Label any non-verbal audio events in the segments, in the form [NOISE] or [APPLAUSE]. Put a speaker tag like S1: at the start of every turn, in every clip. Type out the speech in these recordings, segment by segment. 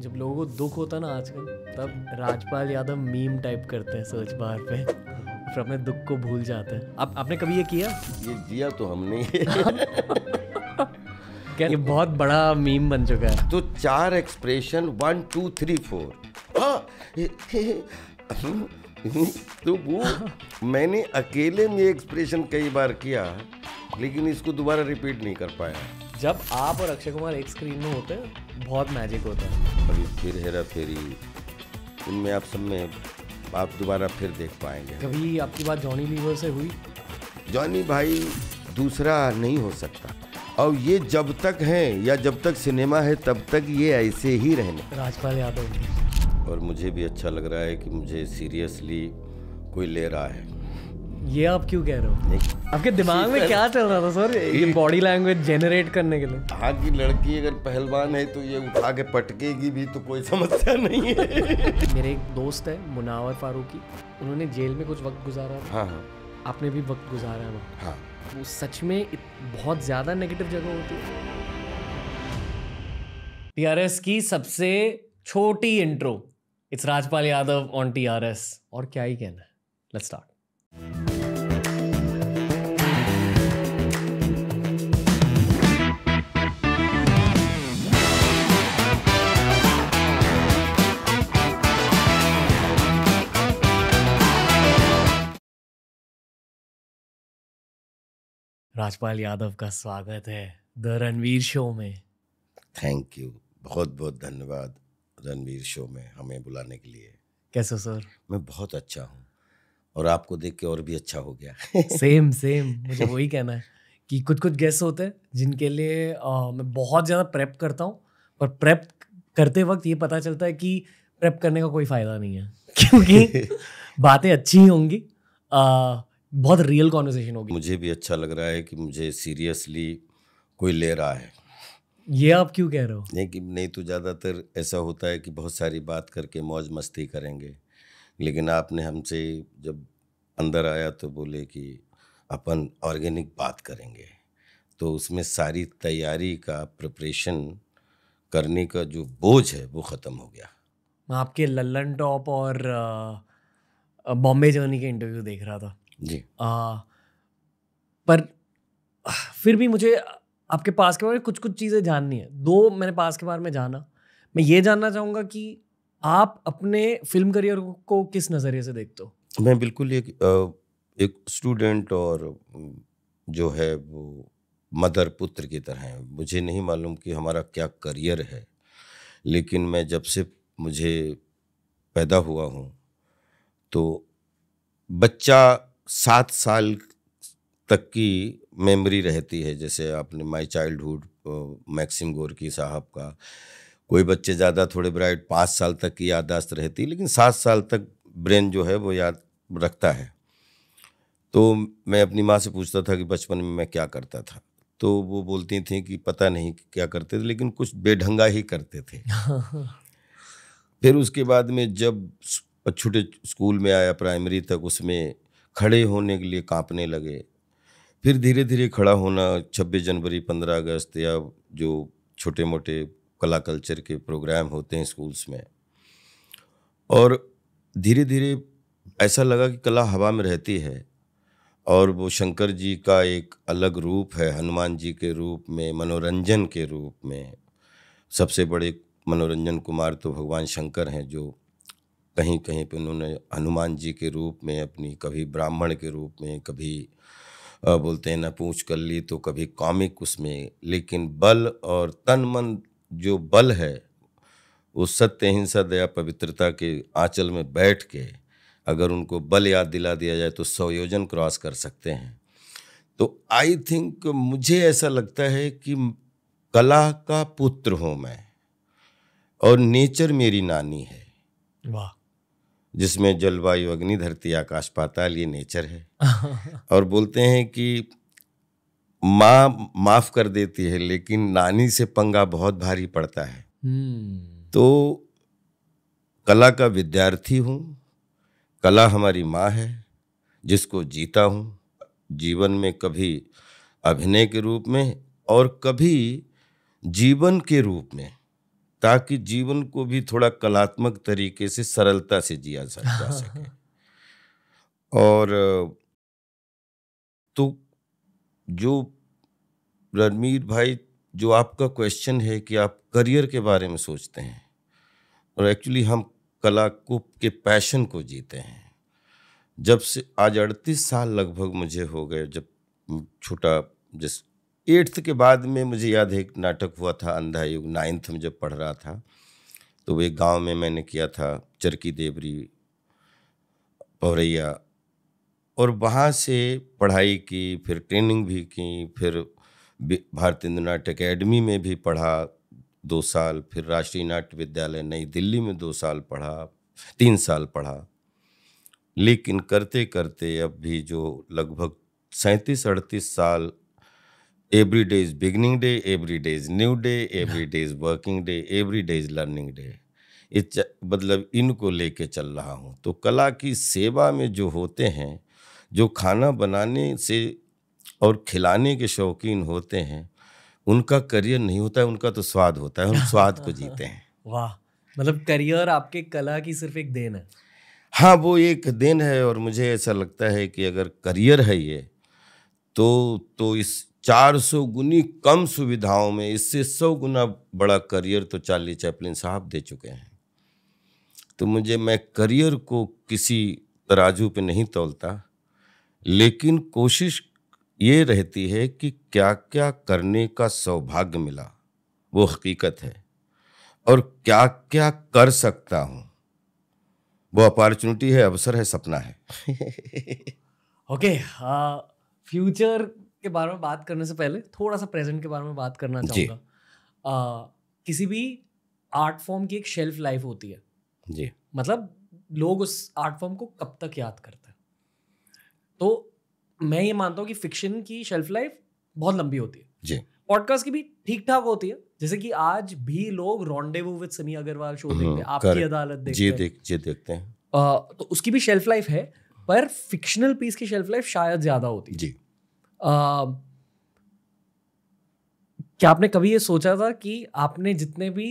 S1: जब लोगों को दुख होता है ना आजकल तब राजपाल यादव मीम टाइप करते हैं सर्च बार पे फिर अपने दुख को भूल जाते हैं आप आपने कभी ये किया ये जिया तो हमने [LAUGHS] ये बहुत बड़ा मीम बन चुका है तो चार
S2: expression one two three four तो वो मैंने अकेले में एक्सप्रेशन कई बार किया लेकिन इसको दोबारा रिपीट नहीं कर पाया जब
S1: आप और अक्षय कुमार एक स्क्रीन में होते हैं बहुत मैजिक होता
S2: है फिर हेरा फेरी इनमें आप सब में आप दोबारा फिर देख पाएंगे
S1: कभी आपकी बात जॉनी लीवर से हुई
S2: जॉनी भाई दूसरा नहीं हो सकता और ये जब तक हैं या जब तक सिनेमा है तब तक ये ऐसे ही रहने
S1: राजपाल यादव
S2: और मुझे भी अच्छा लग रहा है कि मुझे सीरियसली कोई ले रहा है
S1: ये आप क्यों कह रहे हो आपके दिमाग में क्या चल रहा था सर ये बॉडी
S2: लैंग्वेज जेनरेट करने के लिए हाँ की लड़की अगर पहलवान है तो ये उठा के पटकेगी भी तो कोई
S1: समस्या नहीं है [LAUGHS] मेरे एक दोस्त है मुनावर फारूकी उन्होंने जेल में कुछ वक्त गुजारा हाँ हाँ आपने भी वक्त गुजारा है हाँ वो सच में बहुत ज़्यादा नेगेटिव जगह होती है टीआरएस की सबसे छोटी intro it's Rajpal Yadav on TRS और क्या ही कहना है लेट्स स्टार्ट राजपाल यादव का स्वागत है द रणवीर शो में
S2: थैंक यू बहुत बहुत धन्यवाद रणवीर शो में हमें बुलाने के लिए कैसे सर मैं बहुत अच्छा हूँ और आपको देख के और भी अच्छा हो गया सेम [LAUGHS]
S1: सेम मुझे वही कहना है कि कुछ कुछ गेस्ट होते हैं जिनके लिए आ, मैं बहुत ज़्यादा प्रेप करता हूँ पर प्रेप करते वक्त ये पता चलता है कि प्रेप करने का कोई फ़ायदा नहीं है [LAUGHS] क्योंकि बातें अच्छी होंगी आ,
S2: बहुत रियल कॉन्वर्सेशन होगी मुझे भी अच्छा लग रहा है कि मुझे सीरियसली कोई ले रहा है
S1: ये आप क्यों कह रहे हो
S2: नहीं कि नहीं तो ज़्यादातर ऐसा होता है कि बहुत सारी बात करके मौज मस्ती करेंगे लेकिन आपने हमसे जब अंदर आया तो बोले कि अपन ऑर्गेनिक बात करेंगे तो उसमें सारी तैयारी का प्रिपरेशन करने का जो बोझ है वो ख़त्म हो
S1: गया आपके लल्लन टॉप और बॉम्बे जर्नी के इंटरव्यू देख रहा था जी आ, पर फिर भी मुझे आपके पास के बारे में कुछ कुछ चीज़ें जाननी है दो मैंने पास के बारे में जाना मैं ये जानना चाहूँगा कि आप अपने फिल्म करियर को किस नज़रिए से देखते हो
S2: मैं बिल्कुल एक एक स्टूडेंट और जो है वो मदर पुत्र की तरह है मुझे नहीं मालूम कि हमारा क्या करियर है लेकिन मैं जब से मुझे पैदा हुआ हूँ तो बच्चा सात साल तक की मेमोरी रहती है जैसे आपने माय चाइल्डहुड मैक्सिम गोरकी साहब का कोई बच्चे ज़्यादा थोड़े ब्राइट पाँच साल तक की यादाश्त रहती लेकिन सात साल तक ब्रेन जो है वो याद रखता है तो मैं अपनी माँ से पूछता था कि बचपन में मैं क्या करता था तो वो बोलती थी कि पता नहीं क्या करते थे लेकिन कुछ बेढंगा ही करते थे
S1: [LAUGHS]
S2: फिर उसके बाद में जब छोटे स्कूल में आया प्राइमरी तक उसमें खड़े होने के लिए कांपने लगे फिर धीरे धीरे खड़ा होना 26 जनवरी 15 अगस्त या जो छोटे मोटे कला कल्चर के प्रोग्राम होते हैं स्कूल्स में और धीरे धीरे ऐसा लगा कि कला हवा में रहती है और वो शंकर जी का एक अलग रूप है हनुमान जी के रूप में मनोरंजन के रूप में सबसे बड़े मनोरंजन कुमार तो भगवान शंकर हैं जो कहीं कहीं पे उन्होंने हनुमान जी के रूप में अपनी कभी ब्राह्मण के रूप में कभी बोलते हैं ना पूछ कर ली तो कभी कॉमिक उसमें लेकिन बल और तन मन जो बल है वो सत्य हिंसा दया पवित्रता के आंचल में बैठ के अगर उनको बल याद दिला दिया जाए तो संयोजन क्रॉस कर सकते हैं तो आई थिंक मुझे ऐसा लगता है कि कला का पुत्र हूँ मैं और नेचर मेरी नानी है वाह जिसमें जलवायु अग्नि धरती आकाश पाताल ये नेचर है [LAUGHS] और बोलते हैं कि माँ माफ कर देती है लेकिन नानी से पंगा बहुत भारी पड़ता है
S1: हम्म।
S2: तो कला का विद्यार्थी हूँ कला हमारी माँ है जिसको जीता हूँ जीवन में कभी अभिनय के रूप में और कभी जीवन के रूप में ताकि जीवन को भी थोड़ा कलात्मक तरीके से सरलता से जिया जा हाँ, हाँ, सके हाँ। और तो जो रणवीर भाई जो आपका क्वेश्चन है कि आप करियर के बारे में सोचते हैं और एक्चुअली हम कला को के पैशन को जीते हैं जब से आज अड़तीस साल लगभग मुझे हो गए जब छोटा जिस एट्थ के बाद में मुझे याद है एक नाटक हुआ था अंधा युग नाइन्थ में जब पढ़ रहा था तो वे एक गाँव में मैंने किया था चरकी देवरी पवरैया और वहाँ से पढ़ाई की फिर ट्रेनिंग भी की फिर भारतीय नाट्य अकेडमी में भी पढ़ा दो साल फिर राष्ट्रीय नाट्य विद्यालय नई दिल्ली में दो साल पढ़ा तीन साल पढ़ा लेकिन करते करते अब भी जो लगभग सैंतीस अड़तीस साल every day is beginning day every day is new day every day is working day every day is learning day इस मतलब इनको लेके चल रहा हूँ तो कला की सेवा में जो होते हैं जो खाना बनाने से और खिलाने के शौकीन होते हैं उनका करियर नहीं होता है उनका तो स्वाद होता है हम स्वाद को जीते हैं
S1: [LAUGHS] वाह मतलब करियर आपके कला की सिर्फ एक देन है
S2: हाँ वो एक देन है और मुझे ऐसा लगता है कि अगर करियर है ये तो तो इस 400 गुनी कम सुविधाओं में इससे 100 गुना बड़ा करियर तो चार्ली चैपलिन साहब दे चुके हैं तो मुझे मैं करियर को किसी तराजू पे नहीं तोलता लेकिन कोशिश ये रहती है कि क्या क्या करने का सौभाग्य मिला वो हकीकत है और क्या क्या कर सकता हूँ वो अपॉर्चुनिटी है अवसर है सपना है [LAUGHS]
S1: ओके फ्यूचर के बारे में बात करने से पहले थोड़ा सा प्रेजेंट के बारे में बात करना चाहूँगा किसी भी आर्ट फॉर्म की एक शेल्फ लाइफ होती है जी मतलब लोग उस आर्ट फॉर्म को कब तक याद करते हैं तो मैं ये मानता हूँ कि फिक्शन की शेल्फ लाइफ बहुत लंबी होती है जी पॉडकास्ट की भी ठीक ठाक होती है जैसे कि आज भी लोग rendezvous with Sunny Agarwal show देखते हैं आपकी अदालत देखते जी देख जी देखते हैं आ, तो उसकी भी शेल्फ लाइफ है पर फिक्शनल पीस की शेल्फ लाइफ शायद ज्यादा होती है जी क्या आपने कभी ये सोचा था कि आपने जितने भी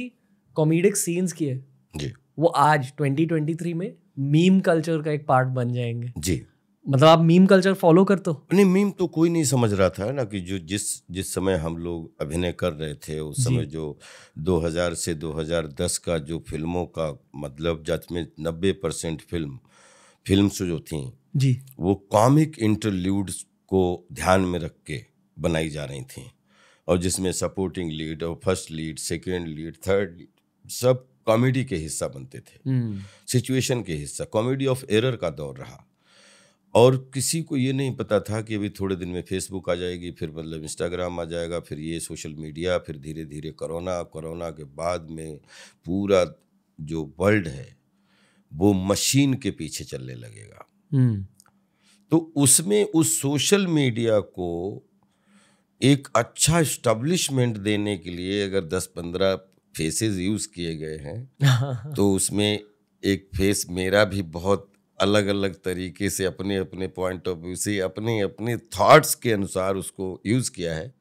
S1: कॉमेडिक सीन्स किए जी वो आज 2023 में मीम कल्चर का एक पार्ट बन जाएंगे
S2: जी मतलब आप मीम कल्चर फॉलो करते हो नहीं मीम तो कोई नहीं समझ रहा था ना कि जो जिस जिस समय हम लोग अभिनय कर रहे थे उस समय जो 2000 से 2010 का जो फिल्मों का मतलब जत में नब्बे परसेंट फिल्म फिल्म जो थी जी वो कॉमिक इंटरल्यूड्स को ध्यान में रख के बनाई जा रही थी और जिसमें सपोर्टिंग लीड और first lead second lead third lead सब कॉमेडी के हिस्सा बनते थे सिचुएशन हम्म। के हिस्सा कॉमेडी ऑफ एरर का दौर रहा और किसी को ये नहीं पता था कि अभी थोड़े दिन में फेसबुक आ जाएगी फिर मतलब इंस्टाग्राम आ जाएगा फिर ये सोशल मीडिया फिर धीरे धीरे कोरोना कोरोना के बाद में पूरा जो वर्ल्ड है वो मशीन के पीछे चलने लगेगा हम्म। तो उसमें उस सोशल मीडिया को एक अच्छा इस्टब्लिशमेंट देने के लिए अगर दस पंद्रह फेसेस यूज़ किए गए हैं [LAUGHS] तो उसमें एक फेस मेरा भी बहुत अलग अलग तरीके से अपने अपने पॉइंट ऑफ व्यू से अपने अपने थॉट्स के अनुसार उसको यूज़ किया है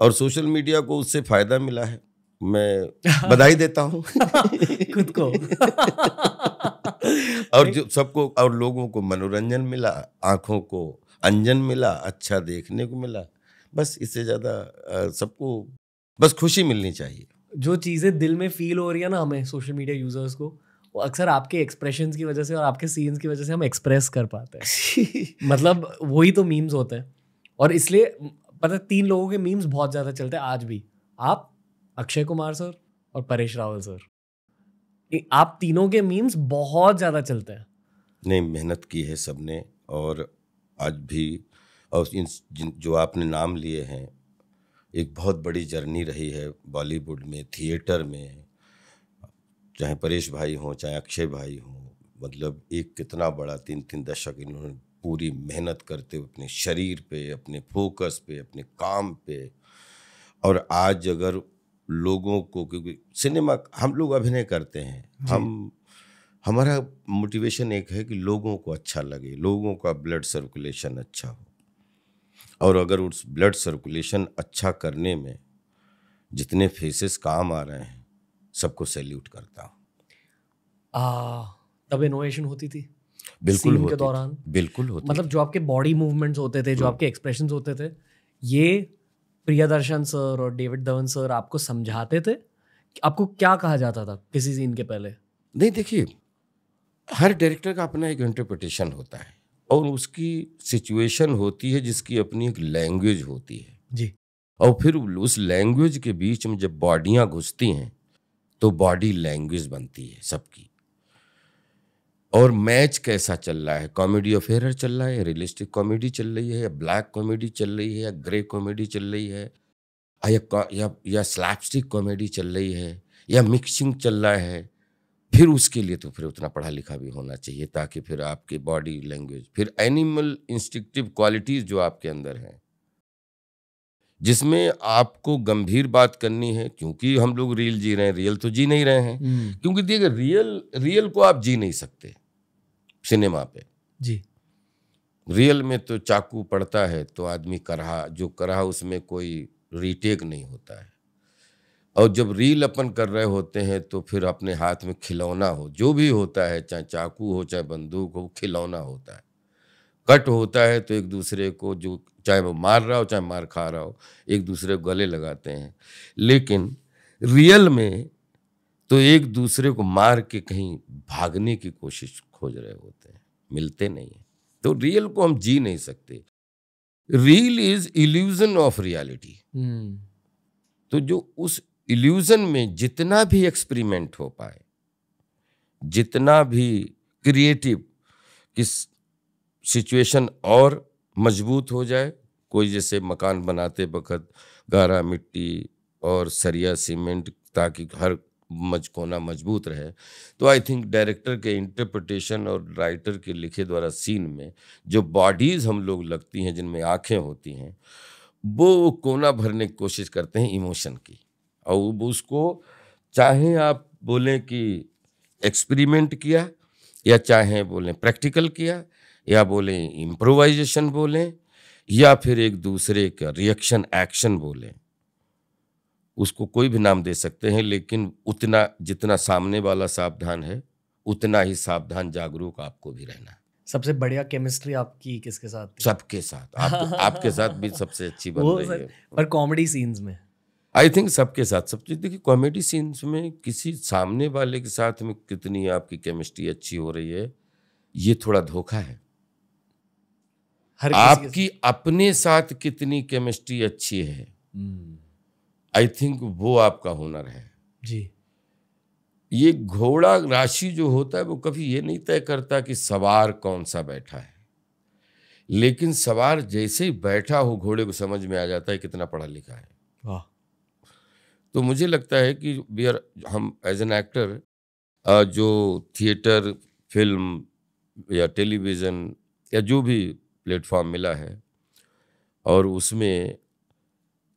S2: और सोशल मीडिया को उससे फ़ायदा मिला है मैं बधाई देता हूँ [LAUGHS] खुद को [LAUGHS] और जो सबको और लोगों को मनोरंजन मिला आँखों को अंजन मिला अच्छा देखने को मिला बस इससे ज़्यादा सबको बस खुशी मिलनी चाहिए
S1: जो चीज़ें दिल में फील हो रही है ना हमें सोशल मीडिया यूज़र्स को वो अक्सर आपके एक्सप्रेशन की वजह से और आपके सीन्स की वजह से हम एक्सप्रेस कर पाते हैं [LAUGHS] मतलब वही तो मीम्स होते हैं और इसलिए पता तीन लोगों के मीम्स बहुत ज़्यादा चलते हैं आज भी आप अक्षय कुमार सर और परेश रावल सर आप तीनों के मीम्स बहुत ज़्यादा चलते हैं
S2: नहीं मेहनत की है सबने और आज भी और इन जो आपने नाम लिए हैं एक बहुत बड़ी जर्नी रही है बॉलीवुड में थिएटर में चाहे परेश भाई हों चाहे अक्षय भाई हों मतलब एक कितना बड़ा तीन तीन दशक इन्होंने पूरी मेहनत करते हुए अपने शरीर पे अपने फोकस पे अपने काम पे और आज अगर लोगों को क्योंकि सिनेमा हम लोग अभिनय करते हैं हम हमारा मोटिवेशन एक है कि लोगों को अच्छा लगे लोगों का ब्लड सर्कुलेशन अच्छा हो और अगर उस ब्लड सर्कुलेशन अच्छा करने में जितने फेसेस काम आ रहे हैं सबको सैल्यूट करता
S1: हूँ तब इनोवेशन होती थी बिल्कुल होती के दौरान बिल्कुल होती मतलब जो आपके बॉडी मूवमेंट्स होते थे जो हाँ। आपके एक्सप्रेशन होते थे ये दर्शन सर और डेविड धवन सर आपको समझाते थे आपको क्या कहा जाता था किसी सीन के पहले
S2: नहीं देखिए हर डायरेक्टर का अपना एक इंटरप्रिटेशन होता है और उसकी सिचुएशन होती है जिसकी अपनी एक लैंग्वेज होती है जी और फिर उस लैंग्वेज के बीच में जब बॉडियाँ घुसती हैं तो बॉडी लैंग्वेज बनती है सबकी और मैच कैसा चल रहा है कॉमेडी ऑफ एरर चल रहा है रियलिस्टिक कॉमेडी चल रही है या ब्लैक कॉमेडी चल रही है या ग्रे कॉमेडी चल रही है या या, या स्लैपस्टिक कॉमेडी चल रही है या मिक्सिंग चल रहा है फिर उसके लिए तो फिर उतना पढ़ा लिखा भी होना चाहिए ताकि फिर आपकी बॉडी लैंग्वेज फिर एनिमल इंस्टिक्टिव क्वालिटीज़ जो आपके अंदर हैं जिसमें आपको गंभीर बात करनी है क्योंकि हम लोग रियल जी रहे हैं रियल तो जी नहीं रहे हैं हम्म। क्योंकि देखिए रियल रियल को आप जी नहीं सकते सिनेमा पे जी रियल में तो चाकू पड़ता है तो आदमी करहा जो करहा उसमें कोई रीटेक नहीं होता है और जब रील अपन कर रहे होते हैं तो फिर अपने हाथ में खिलौना हो जो भी होता है चाहे चाकू हो चाहे बंदूक हो खिलौना होता है कट होता है तो एक दूसरे को जो चाहे वो मार रहा हो चाहे मार खा रहा हो एक दूसरे को गले लगाते हैं लेकिन रियल में तो एक दूसरे को मार के कहीं भागने की कोशिश खोज रहे होते हैं मिलते नहीं हैं तो रियल को हम जी नहीं सकते real is illusion of reality हम्म। तो जो उस इल्यूजन में जितना भी एक्सपेरिमेंट हो पाए जितना भी क्रिएटिव किस सिचुएशन और मजबूत हो जाए कोई जैसे मकान बनाते वक्त गारा मिट्टी और सरिया सीमेंट ताकि हर मज कोना मजबूत रहे तो आई थिंक डायरेक्टर के इंटरप्रटेशन और राइटर के लिखे द्वारा सीन में जो बॉडीज़ हम लोग लगती हैं जिनमें आँखें होती हैं वो कोना भरने की कोशिश करते हैं इमोशन की और उसको चाहे आप बोलें कि एक्सपेरिमेंट किया या चाहे बोलें प्रैक्टिकल किया या बोलें इम्प्रोवाइजेशन बोलें या फिर एक दूसरे का रिएक्शन एक्शन बोलें उसको कोई भी नाम दे सकते हैं लेकिन उतना जितना सामने वाला सावधान है उतना ही सावधान जागरूक आपको भी रहना है
S1: सबसे बढ़िया केमिस्ट्री आपकी किसके साथ सबके साथ आप, आपके साथ भी सबसे अच्छी बन रही है पर कॉमेडी सीन्स में
S2: आई थिंक सबके साथ सब चीज़ देखिए कॉमेडी सीन्स में किसी सामने वाले के साथ में कितनी आपकी केमिस्ट्री अच्छी हो रही है ये थोड़ा धोखा है हर आपकी अपने साथ कितनी केमिस्ट्री अच्छी है आई हम्म। थिंक वो आपका हुनर है जी ये घोड़ा राशि जो होता है वो कभी ये नहीं तय करता कि सवार कौन सा बैठा है लेकिन सवार जैसे ही बैठा हो घोड़े को समझ में आ जाता है कितना पढ़ा लिखा है वाह तो मुझे लगता है कि वी आर हम एज एन एक्टर जो थिएटर फिल्म या टेलीविज़न या जो भी प्लेटफॉर्म मिला है और उसमें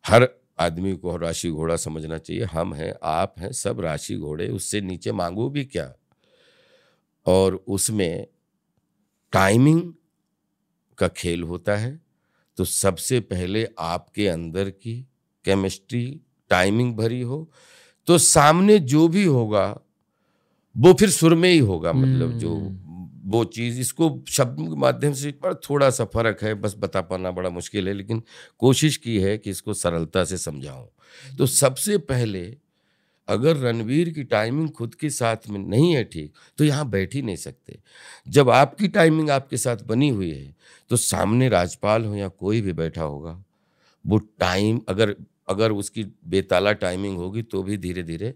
S2: हर आदमी को राशि घोड़ा समझना चाहिए हम हैं आप हैं सब राशि घोड़े उससे नीचे मांगो भी क्या और उसमें टाइमिंग का खेल होता है तो सबसे पहले आपके अंदर की केमिस्ट्री टाइमिंग भरी हो तो सामने जो भी होगा वो फिर सुर में ही होगा मतलब जो हम्म। वो चीज़ इसको शब्द के माध्यम से पर थोड़ा सा फ़र्क है बस बता पाना बड़ा मुश्किल है लेकिन कोशिश की है कि इसको सरलता से समझाऊं तो सबसे पहले अगर रणवीर की टाइमिंग खुद के साथ में नहीं है ठीक तो यहाँ बैठ ही नहीं सकते जब आपकी टाइमिंग आपके साथ बनी हुई है तो सामने राजपाल हो या कोई भी बैठा होगा वो टाइम अगर अगर उसकी बेताला टाइमिंग होगी तो भी धीरे धीरे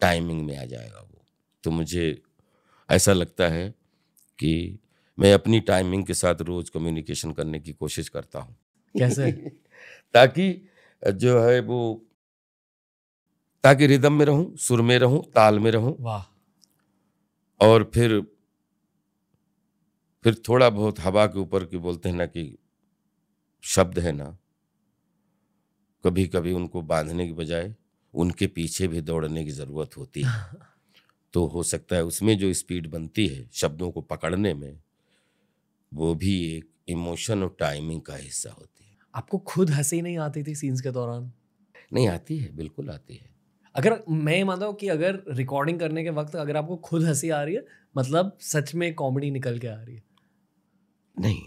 S2: टाइमिंग में आ जाएगा वो तो मुझे ऐसा लगता है कि मैं अपनी टाइमिंग के साथ रोज़ कम्युनिकेशन करने की कोशिश करता हूँ कैसे [LAUGHS] ताकि जो है वो ताकि रिदम में रहूं सुर में रहूं ताल में रहूं
S1: वाह
S2: और फिर फिर थोड़ा बहुत हवा के ऊपर की बोलते हैं ना कि शब्द है ना कभी कभी उनको बांधने के बजाय उनके पीछे भी दौड़ने की ज़रूरत होती है [LAUGHS] तो हो सकता है उसमें जो स्पीड बनती है शब्दों को पकड़ने में वो भी एक इमोशन और टाइमिंग का हिस्सा होती
S1: है आपको खुद हंसी नहीं आती थी सीन्स के दौरान
S2: नहीं आती है बिल्कुल आती है
S1: अगर मैं मानता हूँ कि अगर रिकॉर्डिंग करने के वक्त अगर आपको खुद हंसी आ रही है मतलब सच में कॉमेडी निकल के आ रही है
S2: नहीं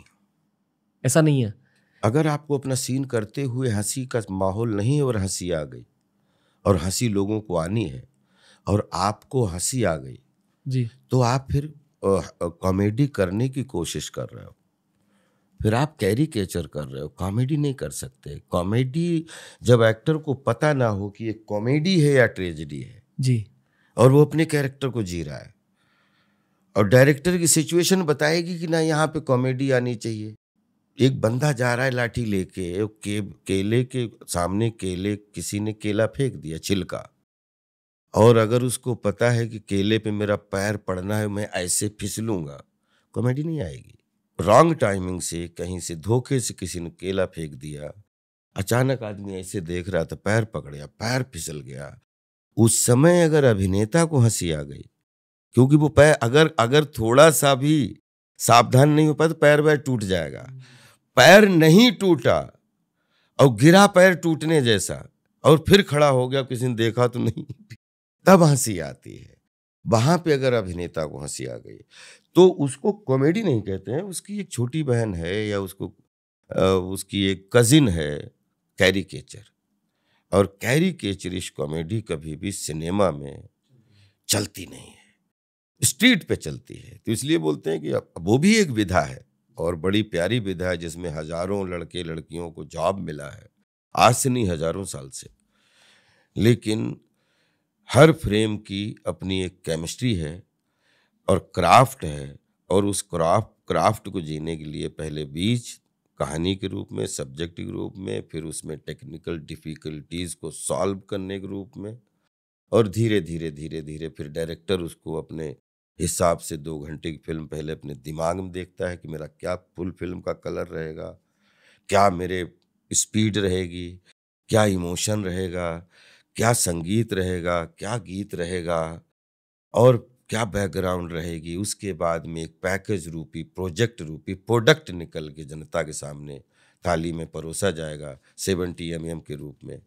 S2: ऐसा नहीं है अगर आपको अपना सीन करते हुए हंसी का माहौल नहीं और हंसी आ गई और हंसी लोगों को आनी है और आपको हंसी आ गई जी तो आप फिर कॉमेडी करने की कोशिश कर रहे हो फिर आप कैरी कैचर कर रहे हो कॉमेडी नहीं कर सकते कॉमेडी जब एक्टर को पता ना हो कि ये कॉमेडी है या ट्रेजिडी है जी और वो अपने कैरेक्टर को जी रहा है और डायरेक्टर की सिचुएशन बताएगी कि ना यहाँ पे कॉमेडी आनी चाहिए एक बंदा जा रहा है लाठी लेके के केले के सामने केले किसी ने केला फेंक दिया छिलका और अगर उसको पता है कि केले पे मेरा पैर पड़ना है मैं ऐसे फिसलूंगा कॉमेडी नहीं आएगी रॉन्ग टाइमिंग से कहीं से धोखे से किसी ने केला फेंक दिया अचानक आदमी ऐसे देख रहा था पैर पकड़ा पैर फिसल गया उस समय अगर अभिनेता को हंसी आ गई क्योंकि वो पैर अगर अगर थोड़ा सा भी सावधान नहीं हो पाया तो पैर वैर टूट जाएगा पैर नहीं टूटा और गिरा पैर टूटने जैसा और फिर खड़ा हो गया किसी ने देखा तो नहीं तब हंसी आती है वहां पे अगर अभिनेता को हंसी आ गई तो उसको कॉमेडी नहीं कहते हैं उसकी एक छोटी बहन है या उसको उसकी एक कजिन है कैरी केचर और कैरी इस कॉमेडी कभी भी सिनेमा में चलती नहीं है स्ट्रीट पे चलती है तो इसलिए बोलते हैं कि वो भी एक विधा है और बड़ी प्यारी विधा है जिसमें हजारों लड़के लड़कियों को जॉब मिला है आज से नहीं हजारों साल से लेकिन हर फ्रेम की अपनी एक केमिस्ट्री है और क्राफ्ट है और उस क्राफ्ट क्राफ्ट को जीने के लिए पहले बीच कहानी के रूप में सब्जेक्ट के रूप में फिर उसमें टेक्निकल डिफ़िकल्टीज़ को सॉल्व करने के रूप में और धीरे धीरे धीरे धीरे फिर डायरेक्टर उसको अपने हिसाब से दो घंटे की फिल्म पहले अपने दिमाग में देखता है कि मेरा क्या फुल फिल्म का कलर रहेगा क्या मेरे स्पीड रहेगी क्या इमोशन रहेगा क्या संगीत रहेगा क्या गीत रहेगा और क्या बैकग्राउंड रहेगी उसके बाद में एक पैकेज रूपी प्रोजेक्ट रूपी प्रोडक्ट निकल के जनता के सामने ताली में परोसा जाएगा सेवेंटी एम एम के रूप में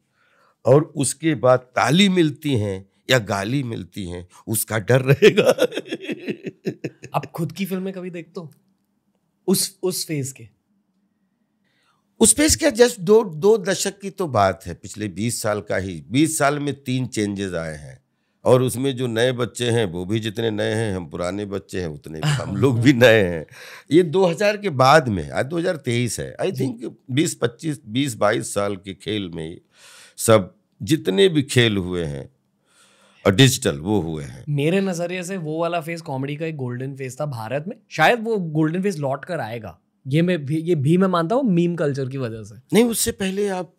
S2: और उसके बाद ताली मिलती हैं या गाली मिलती हैं उसका डर रहेगा आप खुद की फिल्में कभी देखते हो उस उस फेज के उस पर के जस्ट दो दो दशक की तो बात है पिछले बीस साल का ही बीस साल में तीन चेंजेस आए हैं और उसमें जो नए बच्चे हैं वो भी जितने नए हैं हम पुराने बच्चे हैं उतने भी हम लोग भी नए हैं ये 2000 के बाद में आज 2023 है आई थिंक 20 25 20 22 साल के खेल में सब जितने भी खेल हुए हैं और डिजिटल वो हुए हैं
S1: मेरे नज़रिए से वो वाला फेज कॉमेडी का एक गोल्डन फेज था भारत में शायद वो गोल्डन फेज लौट कर आएगा ये मैं भी ये भी मैं मानता हूँ मीम कल्चर की वजह से नहीं उससे पहले आप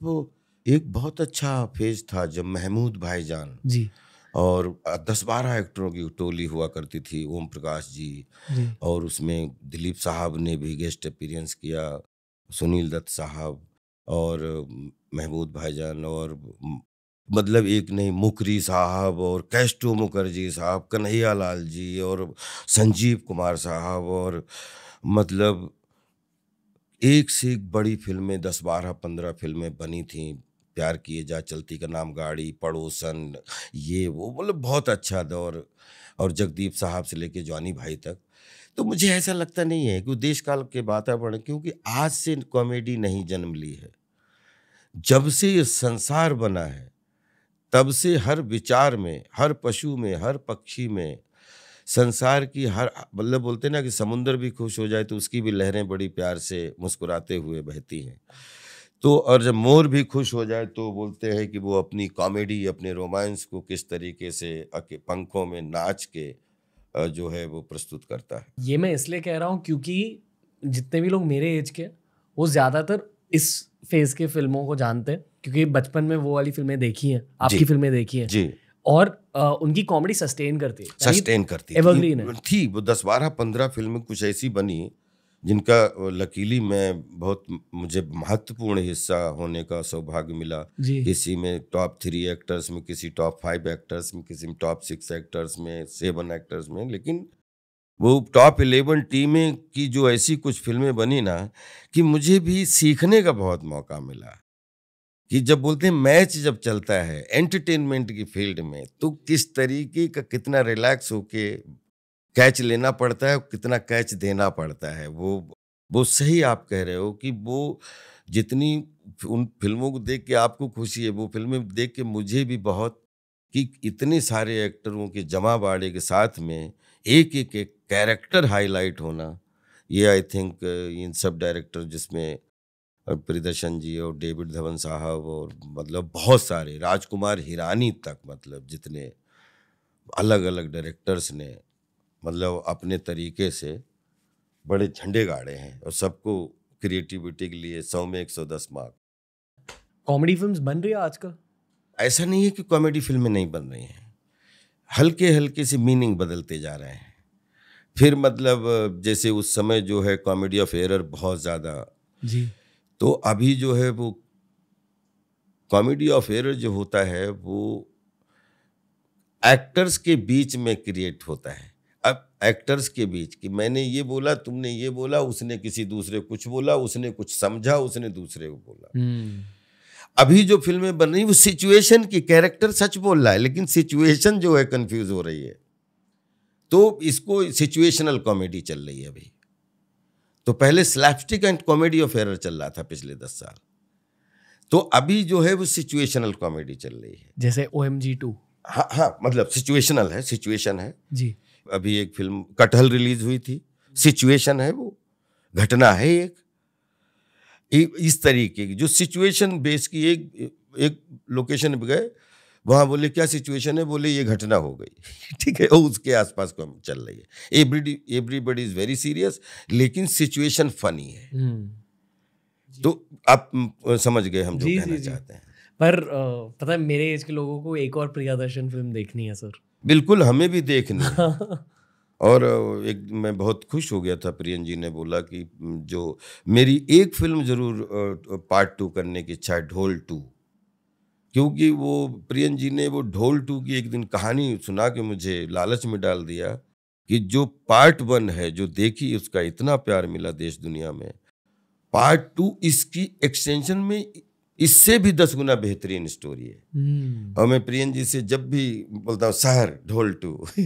S1: एक
S2: बहुत अच्छा फेज था जब महमूद भाईजान जी और दस बारह एक्टरों की टोली हुआ करती थी ओम प्रकाश जी, जी और उसमें दिलीप साहब ने भी गेस्ट अपीरियंस किया सुनील दत्त साहब और महमूद भाईजान और मतलब एक नहीं मुकरी साहब और कैस्टो मुखर्जी साहब कन्हैया लाल जी और संजीव कुमार साहब और मतलब एक से एक बड़ी फिल्में दस बारह पंद्रह फिल्में बनी थी प्यार किए जा चलती का नाम गाड़ी पड़ोसन ये वो मतलब बहुत अच्छा दौर और जगदीप साहब से लेके जॉनी भाई तक तो मुझे ऐसा लगता नहीं है कि देश काल के वातावरण क्योंकि आज से कॉमेडी नहीं जन्म ली है जब से ये संसार बना है तब से हर विचार में हर पशु में हर पक्षी में संसार की हर मतलब बोलते ना कि समुंदर भी खुश हो जाए तो उसकी भी लहरें बड़ी प्यार से मुस्कुराते हुए बहती हैं तो और जब मोर भी खुश हो जाए तो बोलते हैं कि वो अपनी कॉमेडी अपने रोमांस को किस तरीके से पंखों में नाच के जो है वो प्रस्तुत करता है
S1: ये मैं इसलिए कह रहा हूँ क्योंकि जितने भी लोग मेरे एज के वो ज़्यादातर इस फेज के फिल्मों को जानते हैं क्योंकि बचपन में वो वाली फिल्में देखी हैं आपकी फिल्में देखी हैं जी और आ, उनकी कॉमेडी सस्टेन करती है सस्टेन करती है
S2: थी वो दस बारह पंद्रह फिल्म कुछ ऐसी बनी जिनका लकीली में बहुत मुझे महत्वपूर्ण हिस्सा होने का सौभाग्य मिला किसी में टॉप थ्री एक्टर्स में किसी टॉप फाइव एक्टर्स में किसी में टॉप सिक्स एक्टर्स में सेवन एक्टर्स में लेकिन वो टॉप इलेवन टीमें की जो ऐसी कुछ फिल्में बनी ना कि मुझे भी सीखने का बहुत मौका मिला कि जब बोलते हैं मैच जब चलता है एंटरटेनमेंट की फील्ड में तो किस तरीके का कितना रिलैक्स होके कैच लेना पड़ता है कितना कैच देना पड़ता है वो वो सही आप कह रहे हो कि वो जितनी उन फिल्मों को देख के आपको खुशी है वो फिल्में देख के मुझे भी बहुत कि इतने सारे एक्टरों के जमा बाड़े के साथ में एक एक एक कैरेक्टर हाईलाइट होना ये आई थिंक इन सब डायरेक्टर जिसमें और प्रियदर्शन जी और डेविड धवन साहब और मतलब बहुत सारे राजकुमार हिरानी तक मतलब जितने अलग अलग डायरेक्टर्स ने मतलब अपने तरीके से बड़े झंडे गाड़े हैं और सबको क्रिएटिविटी के लिए सौ में एक सौ दस मार्क
S1: कॉमेडी फिल्म्स बन रही है आज
S2: का ऐसा नहीं है कि कॉमेडी फिल्में नहीं बन रही हैं हल्के हल्के से मीनिंग बदलते जा रहे हैं फिर मतलब जैसे उस समय जो है कॉमेडी ऑफ एरर बहुत ज़्यादा जी तो अभी जो है वो कॉमेडी ऑफ एयर जो होता है वो एक्टर्स के बीच में क्रिएट होता है अब एक्टर्स के बीच कि मैंने ये बोला तुमने ये बोला उसने किसी दूसरे कुछ बोला उसने कुछ समझा उसने दूसरे को बोला हम्म। अभी जो फिल्में बन रही वो सिचुएशन की कैरेक्टर सच बोल रहा है लेकिन सिचुएशन जो है कंफ्यूज हो रही है तो इसको सिचुएशनल कॉमेडी चल रही है अभी तो पहले slapstick and comedy of error चल रहा था पिछले दस साल तो अभी जो है वो सिचुएशनल कॉमेडी चल रही है
S1: जैसे ओ एम जी टू
S2: हाँ हाँ मतलब सिचुएशनल है सिचुएशन है जी अभी एक फिल्म कटहल रिलीज हुई थी सिचुएशन है वो घटना है एक इस तरीके की जो सिचुएशन बेस की एक एक लोकेशन पे गए वहाँ बोले क्या सिचुएशन है बोले ये घटना हो गई [LAUGHS] ठीक है और उसके आसपास को हम चल रही है everyday everybody is very serious लेकिन सिचुएशन फनी
S1: है हम्म।
S2: तो आप समझ गए हम जो कहना
S1: चाहते हैं पर पता है मेरे एज के लोगों को एक और प्रियादर्शन फिल्म देखनी है सर
S2: बिल्कुल हमें भी देखनी है हाँ। और एक मैं बहुत खुश हो गया था प्रियन जी ने बोला कि जो मेरी एक फिल्म ज़रूर पार्ट टू करने की इच्छा है ढोल टू क्योंकि वो प्रियन जी ने वो ढोल टू की एक दिन कहानी सुना के मुझे लालच में डाल दिया कि जो पार्ट वन है जो देखी उसका इतना प्यार मिला देश दुनिया में पार्ट टू इसकी एक्सटेंशन में इससे भी दस गुना बेहतरीन स्टोरी है हम्म। और मैं प्रियन जी से जब भी बोलता हूँ शहर ढोल टू [LAUGHS]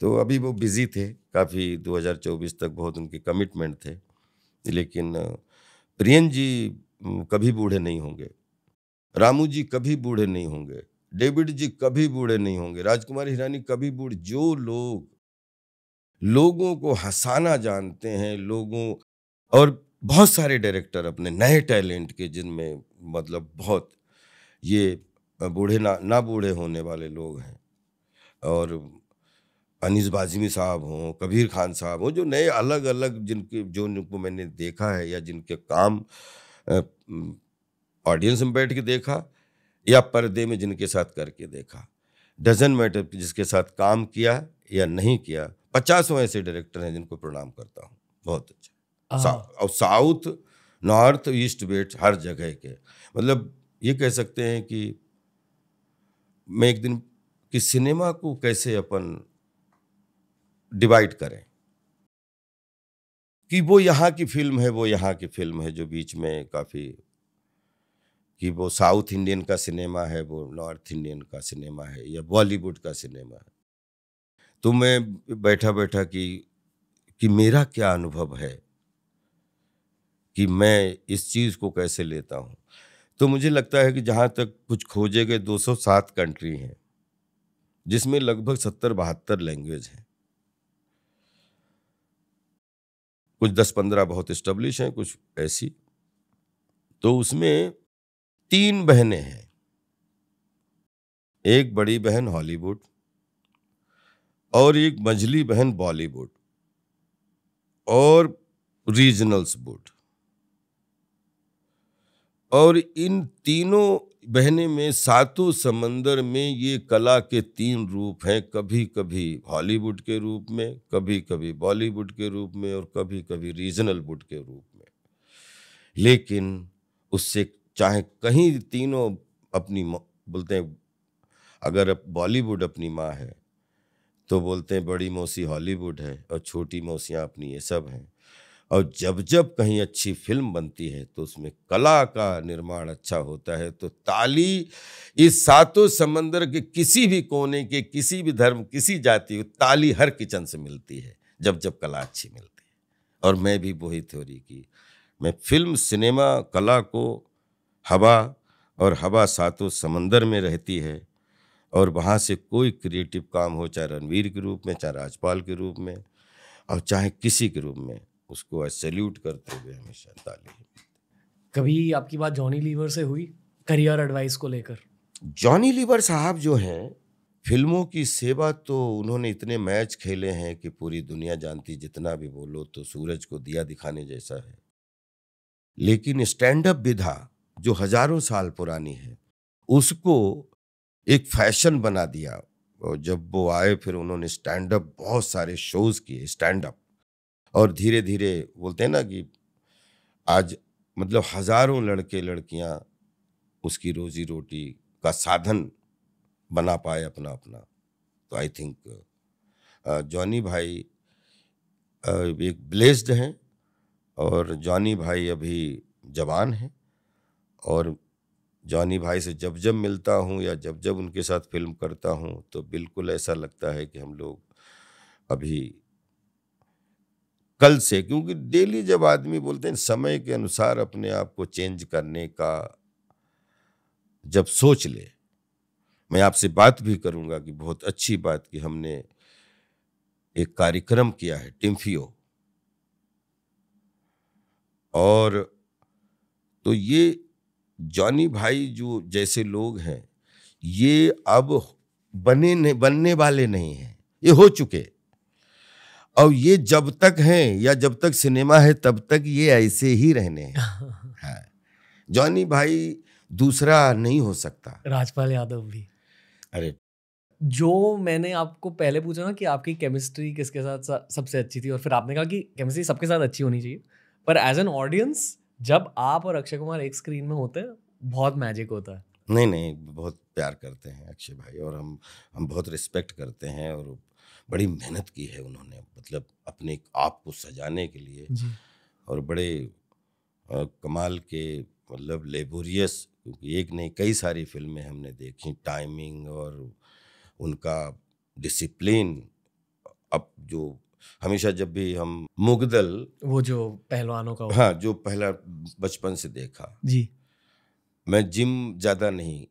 S2: तो अभी वो बिजी थे काफ़ी 2024 तक बहुत उनके कमिटमेंट थे लेकिन प्रियन जी कभी बूढ़े नहीं होंगे रामू जी कभी बूढ़े नहीं होंगे डेविड जी कभी बूढ़े नहीं होंगे राजकुमारी हिरानी कभी बूढ़े जो लोग लोगों को हंसाना जानते हैं लोगों और बहुत सारे डायरेक्टर अपने नए टैलेंट के जिनमें मतलब बहुत ये बूढ़े ना ना बूढ़े होने वाले लोग हैं और अनीस बाजमी साहब हों कबीर खान साहब हों जो नए अलग अलग जिनके जो उनको मैंने देखा है या जिनके काम ऑडियंस में बैठ के देखा या पर्दे में जिनके साथ करके देखा डजन मैटर जिसके साथ काम किया या नहीं किया पचासों ऐसे डायरेक्टर हैं जिनको प्रणाम करता हूँ बहुत अच्छा सा, और साउथ नॉर्थ ईस्ट वेस्ट हर जगह के मतलब ये कह सकते हैं कि मैं एक दिन कि सिनेमा को कैसे अपन डिवाइड करें कि वो यहाँ की फिल्म है वो यहाँ की फिल्म है जो बीच में काफ़ी कि वो साउथ इंडियन का सिनेमा है वो नॉर्थ इंडियन का सिनेमा है या बॉलीवुड का सिनेमा है तो मैं बैठा बैठा कि कि मेरा क्या अनुभव है कि मैं इस चीज़ को कैसे लेता हूँ तो मुझे लगता है कि जहाँ तक कुछ खोजे गए 207 कंट्री हैं जिसमें लगभग सत्तर बहत्तर लैंग्वेज हैं कुछ दस पंद्रह बहुत इस्टब्लिश हैं कुछ ऐसी तो उसमें तीन बहनें हैं एक बड़ी बहन हॉलीवुड और एक मझली बहन बॉलीवुड और रीजनल्स बुड और इन तीनों बहने में सातों समंदर में ये कला के तीन रूप हैं कभी कभी हॉलीवुड के रूप में कभी कभी बॉलीवुड के रूप में और कभी कभी रीजनल बुड के रूप में लेकिन उससे चाहे कहीं तीनों अपनी बोलते हैं अगर बॉलीवुड अपनी माँ है तो बोलते हैं बड़ी मौसी हॉलीवुड है और छोटी मौसियाँ अपनी ये सब हैं और जब जब कहीं अच्छी फिल्म बनती है तो उसमें कला का निर्माण अच्छा होता है तो ताली इस सातों समंदर के किसी भी कोने के किसी भी धर्म किसी जाति को ताली हर किचन से मिलती है जब जब कला अच्छी मिलती है और मैं भी वही थ्योरी की मैं फिल्म सिनेमा कला को हवा और हवा सातों समंदर में रहती है और वहाँ से कोई क्रिएटिव काम हो चाहे रणवीर के रूप में चाहे राजपाल के रूप में और चाहे किसी के रूप में उसको सैल्यूट करते
S1: हुए हमेशा ताली कभी आपकी बात जॉनी लीवर से हुई करियर एडवाइस को लेकर
S2: जॉनी लीवर साहब जो हैं फिल्मों की सेवा तो उन्होंने इतने मैच खेले हैं कि पूरी दुनिया जानती जितना भी बोलो तो सूरज को दिया दिखाने जैसा है लेकिन स्टैंड अप विधा जो हजारों साल पुरानी है उसको एक फैशन बना दिया और जब वो आए फिर उन्होंने स्टैंड अप बहुत सारे शोज किए स्टैंड अप और धीरे धीरे बोलते हैं ना कि आज मतलब हजारों लड़के लड़कियां उसकी रोजी रोटी का साधन बना पाए अपना अपना तो आई थिंक जॉनी भाई एक ब्लेस्ड हैं और जॉनी भाई अभी जवान हैं और जॉनी भाई से जब जब मिलता हूँ या जब जब उनके साथ फिल्म करता हूँ तो बिल्कुल ऐसा लगता है कि हम लोग अभी कल से क्योंकि डेली जब आदमी बोलते हैं समय के अनुसार अपने आप को चेंज करने का जब सोच ले मैं आपसे बात भी करूंगा कि बहुत अच्छी बात कि हमने एक कार्यक्रम किया है टिम्फियो और तो ये जॉनी भाई जो जैसे लोग हैं ये अब बने नहीं बनने वाले नहीं हैं ये हो चुके और ये जब तक हैं या जब तक सिनेमा है तब तक ये ऐसे ही रहने हैं [LAUGHS] हाँ। जॉनी भाई दूसरा नहीं हो सकता
S1: राजपाल यादव भी अरे जो मैंने आपको पहले पूछा ना कि आपकी केमिस्ट्री किसके साथ सबसे अच्छी थी और फिर आपने कहा कि केमिस्ट्री सबके साथ अच्छी होनी चाहिए पर एज एन ऑडियंस जब आप और अक्षय कुमार एक स्क्रीन में होते हैं बहुत मैजिक होता है
S2: नहीं नहीं बहुत प्यार करते हैं अक्षय भाई और हम हम बहुत रिस्पेक्ट करते हैं और बड़ी मेहनत की है उन्होंने मतलब अपने आप को सजाने के लिए और बड़े आ, कमाल के मतलब लेबोरियस क्योंकि एक नहीं कई सारी फिल्में हमने देखी टाइमिंग और उनका डिसिप्लिन अब जो हमेशा जब भी हम मुगदल
S1: वो जो पहलवानों का हाँ
S2: जो पहला बचपन से देखा जी मैं जिम ज़्यादा नहीं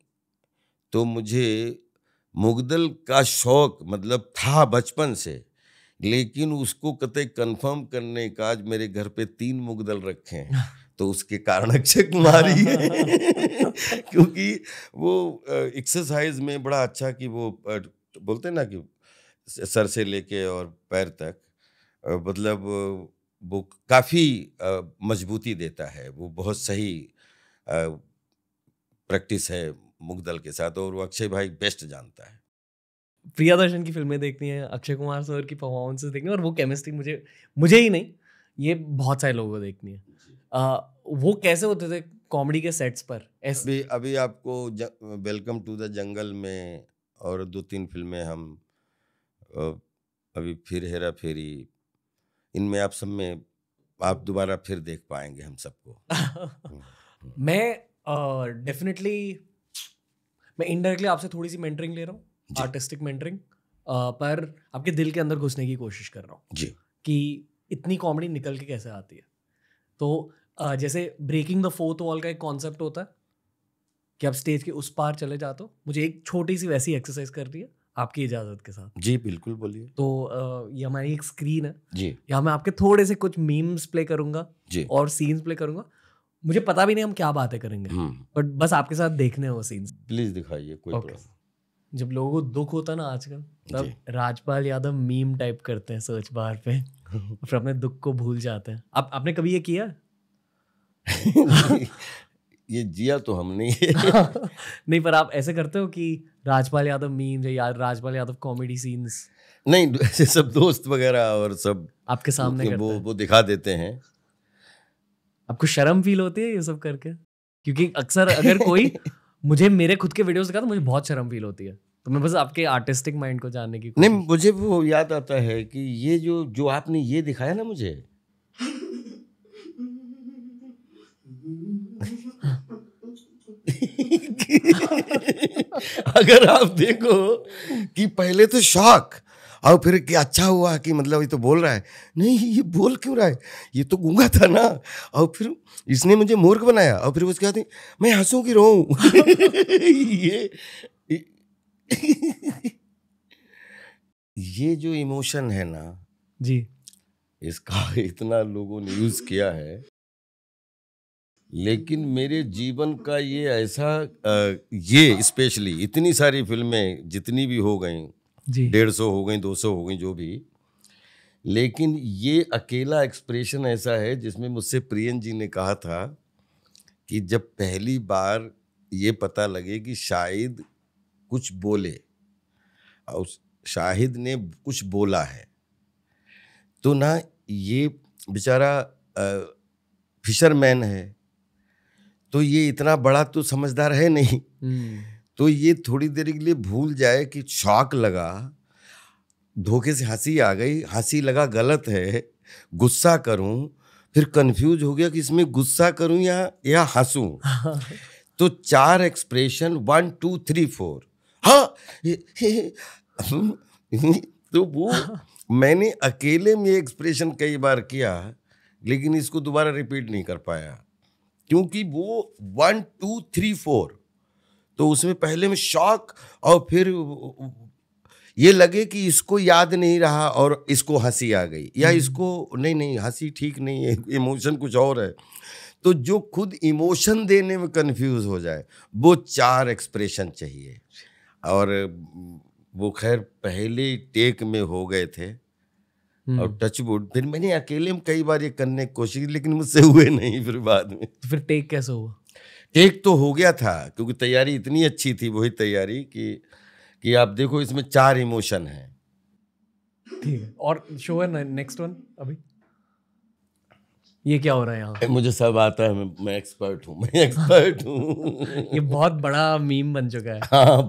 S2: तो मुझे मुगदल का शौक मतलब था बचपन से लेकिन उसको कतई कंफर्म करने का आज मेरे घर पे तीन मुगदल रखे हैं [LAUGHS] तो उसके कारण अक्षय कुमार ही है [LAUGHS] क्योंकि वो एक्सरसाइज में बड़ा अच्छा कि वो बोलते ना कि सर से लेके और पैर तक मतलब वो काफ़ी मजबूती देता है वो बहुत सही प्रैक्टिस है मुगदल के साथ और वो अक्षय भाई बेस्ट जानता है
S1: प्रिया दर्शन की फिल्में देखनी है अक्षय कुमार सर की परफॉर्मेंसेस देखनी है और वो केमिस्ट्री मुझे मुझे ही नहीं ये बहुत सारे लोगों को देखनी है आ, वो कैसे होते थे कॉमेडी के सेट्स पर ऐसे अभी अभी आपको
S2: वेलकम टू द जंगल में और दो तीन फिल्में हम अभी फिर हेरा फेरी इनमें आप सब में आप दोबारा फिर देख पाएंगे हम सबको
S1: [LAUGHS] हम्म, हम्म। मैं डेफिनेटली मैं इनडायरेक्टली आपसे थोड़ी सी मेंटरिंग ले रहा हूँ आर्टिस्टिक मेंटरिंग पर आपके दिल के अंदर घुसने की कोशिश कर रहा हूँ जी कि इतनी कॉमेडी निकल के कैसे आती है तो आ, जैसे ब्रेकिंग द फोर्थ वॉल का एक कॉन्सेप्ट होता है कि आप स्टेज के उस पार चले जाते हो मुझे एक छोटी सी वैसी एक्सरसाइज कर रही है आपकी इजाजत के साथ
S2: जी बिल्कुल बोलिए
S1: तो ये हमारी एक स्क्रीन है जी यहाँ मैं आपके थोड़े से कुछ मीम्स प्ले करूंगा जी और सीन्स प्ले करूंगा मुझे पता भी नहीं हम क्या बातें करेंगे बट हम्म। बस आपके साथ देखने हो सीन्स प्लीज
S2: दिखाइए कोई okay.
S1: जब लोगों को दुख होता ना आजकल तब राजपाल यादव मीम टाइप करते हैं सर्च बार पे [LAUGHS] फिर अपने दुख को भूल जाते हैं आप आपने कभी ये किया
S2: [LAUGHS] [LAUGHS] ये जिया तो हमने [LAUGHS] नहीं
S1: पर आप ऐसे करते हो कि राजपाल यादव मीम्स या राजपाल यादव कॉमेडी सीन्स नहीं [LAUGHS]
S2: ऐसे सब दोस्त वगैरह और सब आपके सामने करते वो वो दिखा देते हैं
S1: आपको शर्म फील होती है ये सब करके क्योंकि अक्सर अगर कोई [LAUGHS] मुझे मेरे खुद के वीडियोस दिखा तो मुझे बहुत शर्म फील होती है तो मैं बस आपके आर्टिस्टिक माइंड को जानने की नहीं
S2: मुझे वो याद आता है कि ये जो जो आपने ये दिखाया ना मुझे [LAUGHS] अगर आप देखो कि पहले तो शौक और फिर कि अच्छा हुआ कि मतलब ये तो बोल रहा है नहीं ये बोल क्यों रहा है ये तो गूंगा था ना और फिर इसने मुझे मूर्ख बनाया और फिर उसके बाद मैं हंसू की रो [LAUGHS] ये ये जो इमोशन है ना जी इसका इतना लोगों ने यूज किया है लेकिन मेरे जीवन का ये ऐसा ये स्पेशली इतनी सारी फिल्में जितनी भी हो गई डेढ़ सौ हो गई दो सौ हो गई जो भी लेकिन ये अकेला एक्सप्रेशन ऐसा है जिसमें मुझसे प्रियन जी ने कहा था कि जब पहली बार ये पता लगे कि शायद कुछ बोले और शाहिद ने कुछ बोला है तो ना ये बेचारा फिशरमैन है तो ये इतना बड़ा तो समझदार है नहीं
S1: हम्म।
S2: तो ये थोड़ी देर के लिए भूल जाए कि शौक लगा धोखे से हंसी आ गई हंसी लगा गलत है गुस्सा करूं फिर कंफ्यूज हो गया कि इसमें गुस्सा करूं या या हंसूं [LAUGHS] तो चार expression one two three four हाँ [LAUGHS] तो वो [LAUGHS] मैंने अकेले में एक्सप्रेशन कई बार किया लेकिन इसको दोबारा रिपीट नहीं कर पाया क्योंकि वो वन टू थ्री फोर तो उसमें पहले में शौक और फिर ये लगे कि इसको याद नहीं रहा और इसको हंसी आ गई या हम्म। इसको नहीं नहीं हंसी ठीक नहीं है इमोशन कुछ और है तो जो खुद इमोशन देने में कंफ्यूज हो जाए वो चार एक्सप्रेशन चाहिए और वो खैर पहले टेक में हो गए थे और टच हम्म। बोर्ड फिर मैंने अकेले में कई बार ये करने की कोशिश की लेकिन मुझसे हुए नहीं फिर बाद में तो
S1: फिर टेक कैसे हुआ
S2: टेक तो हो गया था क्योंकि तैयारी इतनी अच्छी थी वही तैयारी कि कि आप देखो इसमें चार इमोशन हैं
S1: ठीक है और शो है नेक्स्ट वन अभी ये क्या हो रहा है यहाँ मुझे
S2: सब आता है मैं मैं एक्सपर्ट हूँ मैं एक्सपर्ट
S1: हूँ [LAUGHS] ये बहुत बड़ा मीम बन चुका है हाँ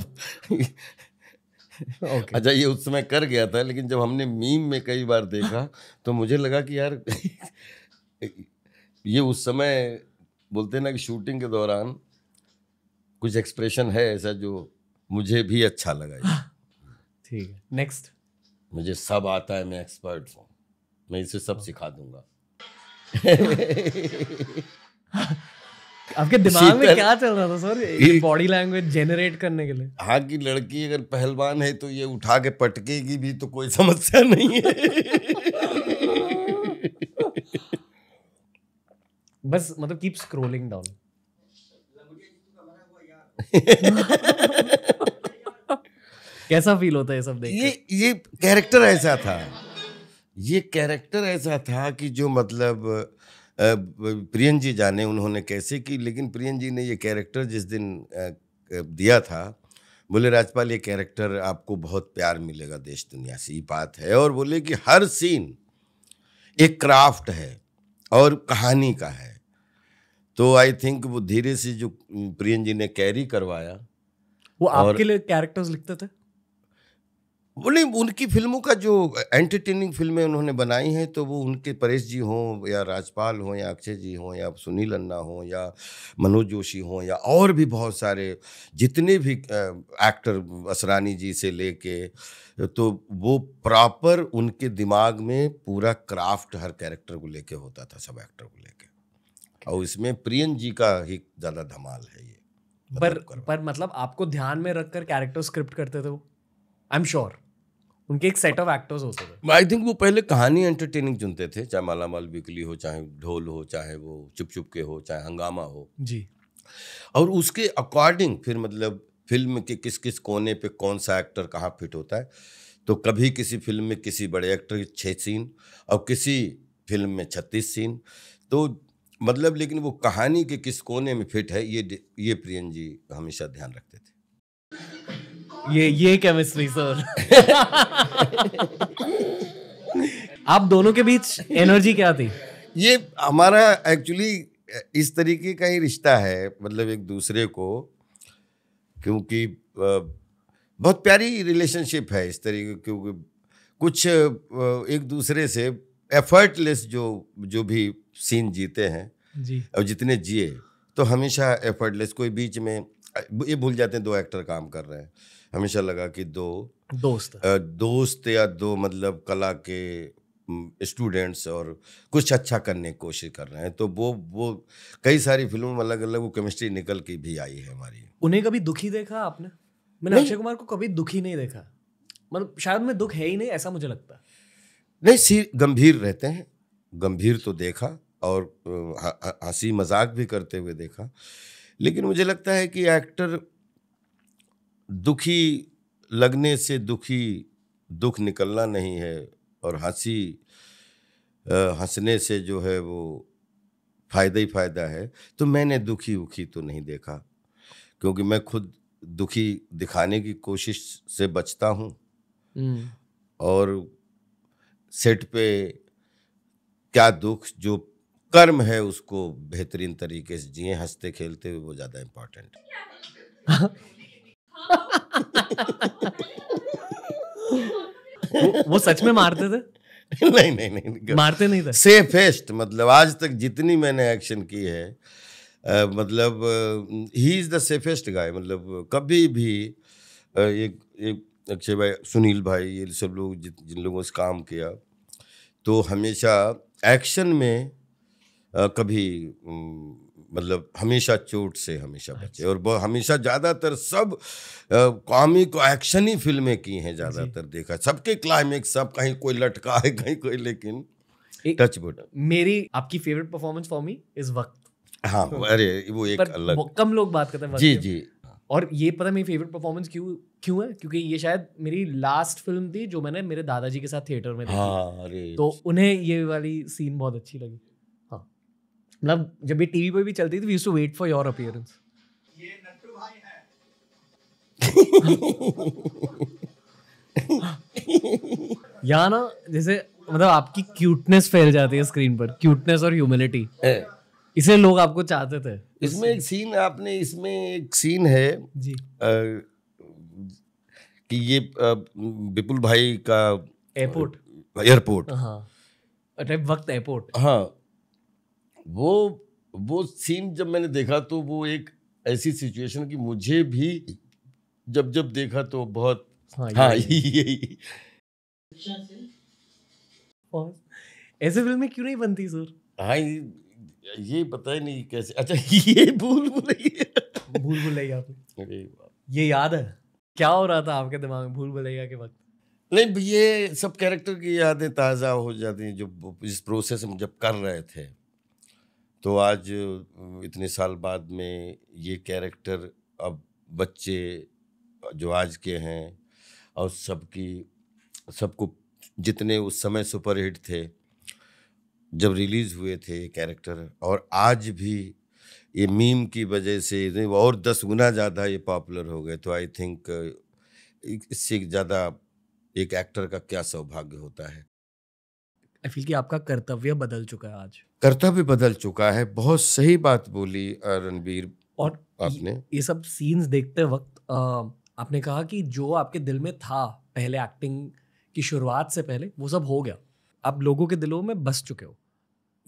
S1: okay.
S2: अच्छा ये उस समय कर गया था लेकिन जब हमने मीम में कई बार देखा तो मुझे लगा कि यार ये उस समय बोलते ना कि शूटिंग के दौरान कुछ एक्सप्रेशन है ऐसा जो मुझे भी अच्छा लगा ठीक
S1: है नेक्स्ट
S2: मुझे सब आता है मैं एक्सपर्ट हूँ मैं इसे सब सिखा दूंगा [LAUGHS] [LAUGHS]
S1: आपके दिमाग में क्या चल रहा था सर ये
S2: बॉडी लैंग्वेज जेनरेट करने के लिए हाँ की लड़की अगर पहलवान है तो ये उठा के पटकेगी भी तो कोई समस्या नहीं है
S1: बस मतलब कीप स्क्रोलिंग डाउन कैसा फील होता है सब देख ये ये कैरेक्टर ऐसा
S2: था ये कैरेक्टर ऐसा था कि जो मतलब प्रियन जी जाने उन्होंने कैसे की लेकिन प्रियन जी ने ये कैरेक्टर जिस दिन दिया था बोले राजपाल ये कैरेक्टर आपको बहुत प्यार मिलेगा देश दुनिया से ये बात है और बोले कि हर सीन एक क्राफ्ट है और कहानी का है तो आई थिंक वो धीरे से जो प्रियन जी ने कैरी करवाया
S1: वो आपके लिए कैरेक्टर्स लिखते थे बोले उनकी फिल्मों का जो
S2: एंटरटेनिंग फिल्में उन्होंने बनाई हैं तो वो उनके परेश जी हों या राजपाल हों या अक्षय जी हों या सुनील अन्ना हों या मनोज जोशी हों या और भी बहुत सारे जितने भी एक्टर असरानी जी से लेके तो वो प्रॉपर उनके दिमाग में पूरा क्राफ्ट हर कैरेक्टर को लेके होता था सब एक्टर को लेके और इसमें प्रियन जी का ही ज़्यादा धमाल है
S1: ये पर मतलब पर मतलब आपको ध्यान में रखकर कैरेक्टर स्क्रिप्ट करते थे वो आई एम श्योर उनके एक सेट ऑफ एक्टर्स होते
S2: थे आई थिंक वो पहले कहानी एंटरटेनिंग चुनते थे चाहे माला माल बिकली हो चाहे ढोल हो चाहे वो चुप चुप के हो चाहे हंगामा हो जी और उसके अकॉर्डिंग फिर मतलब फिल्म के किस किस कोने पे कौन सा एक्टर कहाँ फिट होता है तो कभी किसी फिल्म में किसी बड़े एक्टर के छः सीन और किसी फिल्म में छत्तीस सीन तो मतलब लेकिन वो कहानी के किस कोने में फिट है ये ये प्रियन जी हमेशा ध्यान रखते थे
S1: ये ये केमिस्ट्री सर आप दोनों के बीच एनर्जी क्या थी ये हमारा एक्चुअली
S2: इस तरीके का ही रिश्ता है मतलब एक दूसरे को क्योंकि बहुत प्यारी रिलेशनशिप है इस तरीके क्योंकि कुछ एक दूसरे से एफर्टलेस जो जो भी सीन जीते हैं जी और जितने जिए तो हमेशा एफर्टलेस कोई बीच में ये भूल जाते हैं दो एक्टर काम कर रहे हैं हमेशा लगा कि दो दोस्त दोस्त या दो मतलब कला के स्टूडेंट्स और कुछ अच्छा करने की कोशिश कर रहे हैं तो वो वो कई सारी फिल्मों में अलग अलग वो केमिस्ट्री निकल के भी आई है हमारी
S1: उन्हें कभी दुखी देखा आपने मैंने अक्षय कुमार को कभी दुखी नहीं देखा मतलब शायद में दुख है ही नहीं ऐसा मुझे लगता
S2: नहीं सी गंभीर रहते हैं गंभीर तो देखा और हंसी मजाक भी करते हुए देखा लेकिन मुझे लगता है कि एक्टर दुखी लगने से दुखी दुख निकलना नहीं है और हंसी हंसने से जो है वो फ़ायदा ही फ़ायदा है तो मैंने दुखी उखी तो नहीं देखा क्योंकि मैं खुद दुखी दिखाने की कोशिश से बचता हूँ हम्म। और सेट पे क्या दुख जो कर्म है उसको बेहतरीन तरीके से जिए हंसते खेलते हुए वो ज़्यादा इम्पोर्टेंट
S1: है [LAUGHS] वो, सच में मारते थे नहीं नहीं नहीं
S2: मारते नहीं थे सेफेस्ट मतलब आज तक जितनी मैंने एक्शन की है आ, मतलब he is the safest guy मतलब कभी भी एक एक अक्षय भाई सुनील भाई ये सब लोग जि, जिन लोगों से काम किया तो हमेशा एक्शन में आ, कभी मतलब हमेशा चोट से हमेशा बचे अच्छा। और हमेशा ज़्यादातर सब कॉमी को एक्शन ही फिल्में की हैं ज़्यादातर देखा सबके क्लाइमेक्स सब कहीं कोई लटका है कहीं कोई लेकिन टच बुट
S1: मेरी आपकी फेवरेट परफॉर्मेंस फॉर मी इस वक्त हाँ अरे वो एक अलग कम लोग बात करते हैं जी जी और ये पता मेरी फेवरेट परफॉर्मेंस क्यों क्यों है क्योंकि ये शायद मेरी लास्ट फिल्म थी जो मैंने मेरे दादाजी के साथ थिएटर में देखी हाँ, तो उन्हें ये वाली सीन बहुत अच्छी लगी मतलब जब ये टीवी पर भी चलती थी we too wait for your appearance ये या ना जैसे मतलब आपकी क्यूटनेस फैल जाती है स्क्रीन पर क्यूटनेस और ह्यूमिलिटी इसे लोग आपको चाहते थे इसमें एक सीन आपने इसमें एक सीन है जी आ,
S2: कि ये विपुल भाई का
S1: एयरपोर्ट एयरपोर्ट हाँ वक्त एयरपोर्ट
S2: हाँ वो वो सीन जब मैंने देखा तो वो एक ऐसी सिचुएशन कि मुझे भी जब जब देखा तो बहुत हाँ, हाँ यही
S1: ऐसे फिल्में क्यों नहीं बनती सर हाँ
S2: ये
S1: पता ही नहीं कैसे अच्छा [LAUGHS] ये भूल भूल भूल भुलैया आपने ये याद है क्या हो रहा था आपके दिमाग में भूल भुलैया के वक्त नहीं ये सब कैरेक्टर
S2: की यादें ताज़ा हो जाती हैं जो इस प्रोसेस में जब कर रहे थे तो आज इतने साल बाद में ये कैरेक्टर अब बच्चे जो आज के हैं और सबकी सबको जितने उस समय सुपरहिट थे जब रिलीज़ हुए थे ये कैरेक्टर और आज भी ये मीम की वजह से और दस गुना ज़्यादा ये पॉपुलर हो गए तो आई थिंक इससे ज़्यादा एक एक्टर का क्या सौभाग्य होता
S1: है आई फील कि आपका कर्तव्य बदल चुका है आज
S2: कर्तव्य बदल चुका है बहुत सही बात बोली रणबीर और आपने
S1: ये सब सीन्स देखते वक्त आपने कहा कि जो आपके दिल में था पहले एक्टिंग की शुरुआत से पहले वो सब हो गया आप लोगों के दिलों में बस चुके हो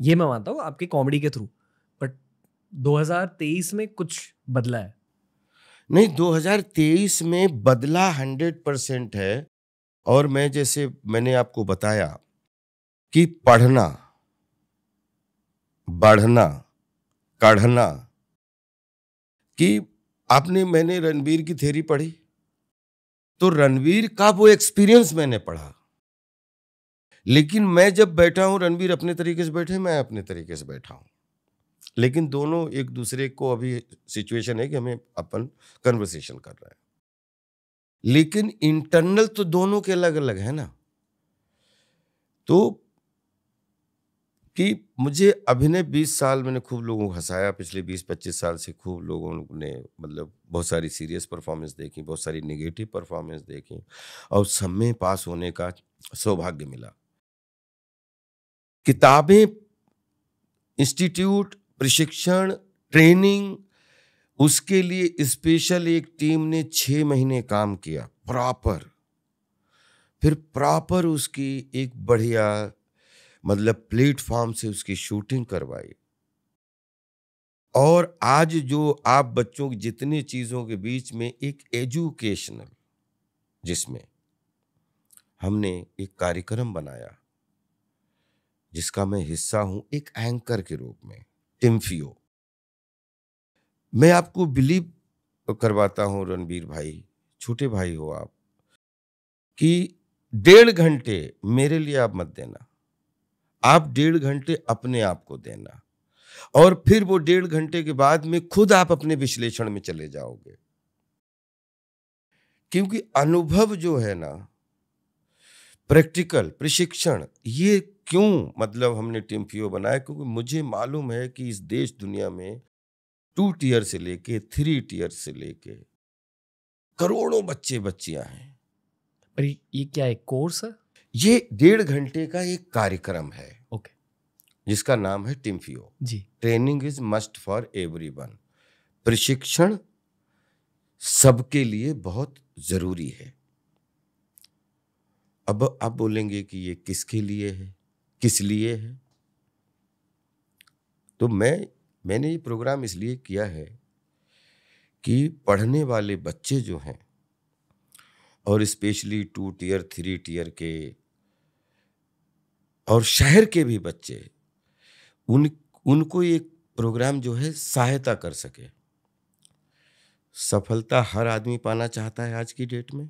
S1: ये मैं मानता हूँ आपकी कॉमेडी के थ्रू बट 2023 में कुछ बदला है नहीं 2023
S2: में बदला 100 परसेंट है और मैं जैसे मैंने आपको बताया कि पढ़ना बढ़ना कढ़ना कि आपने मैंने रणवीर की थेरी पढ़ी तो रणवीर का वो एक्सपीरियंस मैंने पढ़ा लेकिन मैं जब बैठा हूं रणवीर अपने तरीके से बैठे मैं अपने तरीके से बैठा हूं लेकिन दोनों एक दूसरे को अभी सिचुएशन है कि हमें अपन कन्वर्सेशन कर रहे हैं लेकिन इंटरनल तो दोनों के अलग अलग है ना तो कि मुझे अभिनय 20 साल मैंने खूब लोगों को हंसाया पिछले 20-25 साल से खूब लोगों ने मतलब बहुत सारी सीरियस परफॉर्मेंस देखी बहुत सारी निगेटिव परफॉर्मेंस देखी और सब में पास होने का सौभाग्य मिला किताबें इंस्टीट्यूट प्रशिक्षण ट्रेनिंग उसके लिए स्पेशल एक टीम ने छः महीने काम किया प्रॉपर फिर प्रॉपर उसकी एक बढ़िया मतलब प्लेटफॉर्म से उसकी शूटिंग करवाई और आज जो आप बच्चों की जितनी चीज़ों के बीच में एक एजुकेशनल जिसमें हमने एक कार्यक्रम बनाया जिसका मैं हिस्सा हूं एक एंकर के रूप में टिम्फियो मैं आपको बिलीव करवाता हूं रणबीर भाई छोटे भाई हो आप कि डेढ़ घंटे मेरे लिए आप मत देना आप डेढ़ घंटे अपने आप को देना और फिर वो डेढ़ घंटे के बाद में खुद आप अपने विश्लेषण में चले जाओगे क्योंकि अनुभव जो है ना प्रैक्टिकल प्रशिक्षण ये क्यों मतलब हमने टिम्फियो बनाया क्योंकि मुझे मालूम है कि इस देश दुनिया में टू टीयर से लेके थ्री टीयर से लेके करोड़ों बच्चे बच्चियां हैं
S1: पर ये क्या है कोर्स है ये डेढ़
S2: घंटे का एक कार्यक्रम है ओके जिसका नाम है टिम्फियो जी training is must for one प्रशिक्षण सबके लिए बहुत जरूरी है अब आप बोलेंगे कि ये किसके लिए है किस लिए है तो मैं मैंने ये प्रोग्राम इसलिए किया है कि पढ़ने वाले बच्चे जो हैं और especially two tier three tier के और शहर के भी बच्चे उन उनको ये प्रोग्राम जो है सहायता कर सके सफलता हर आदमी पाना चाहता है आज की डेट में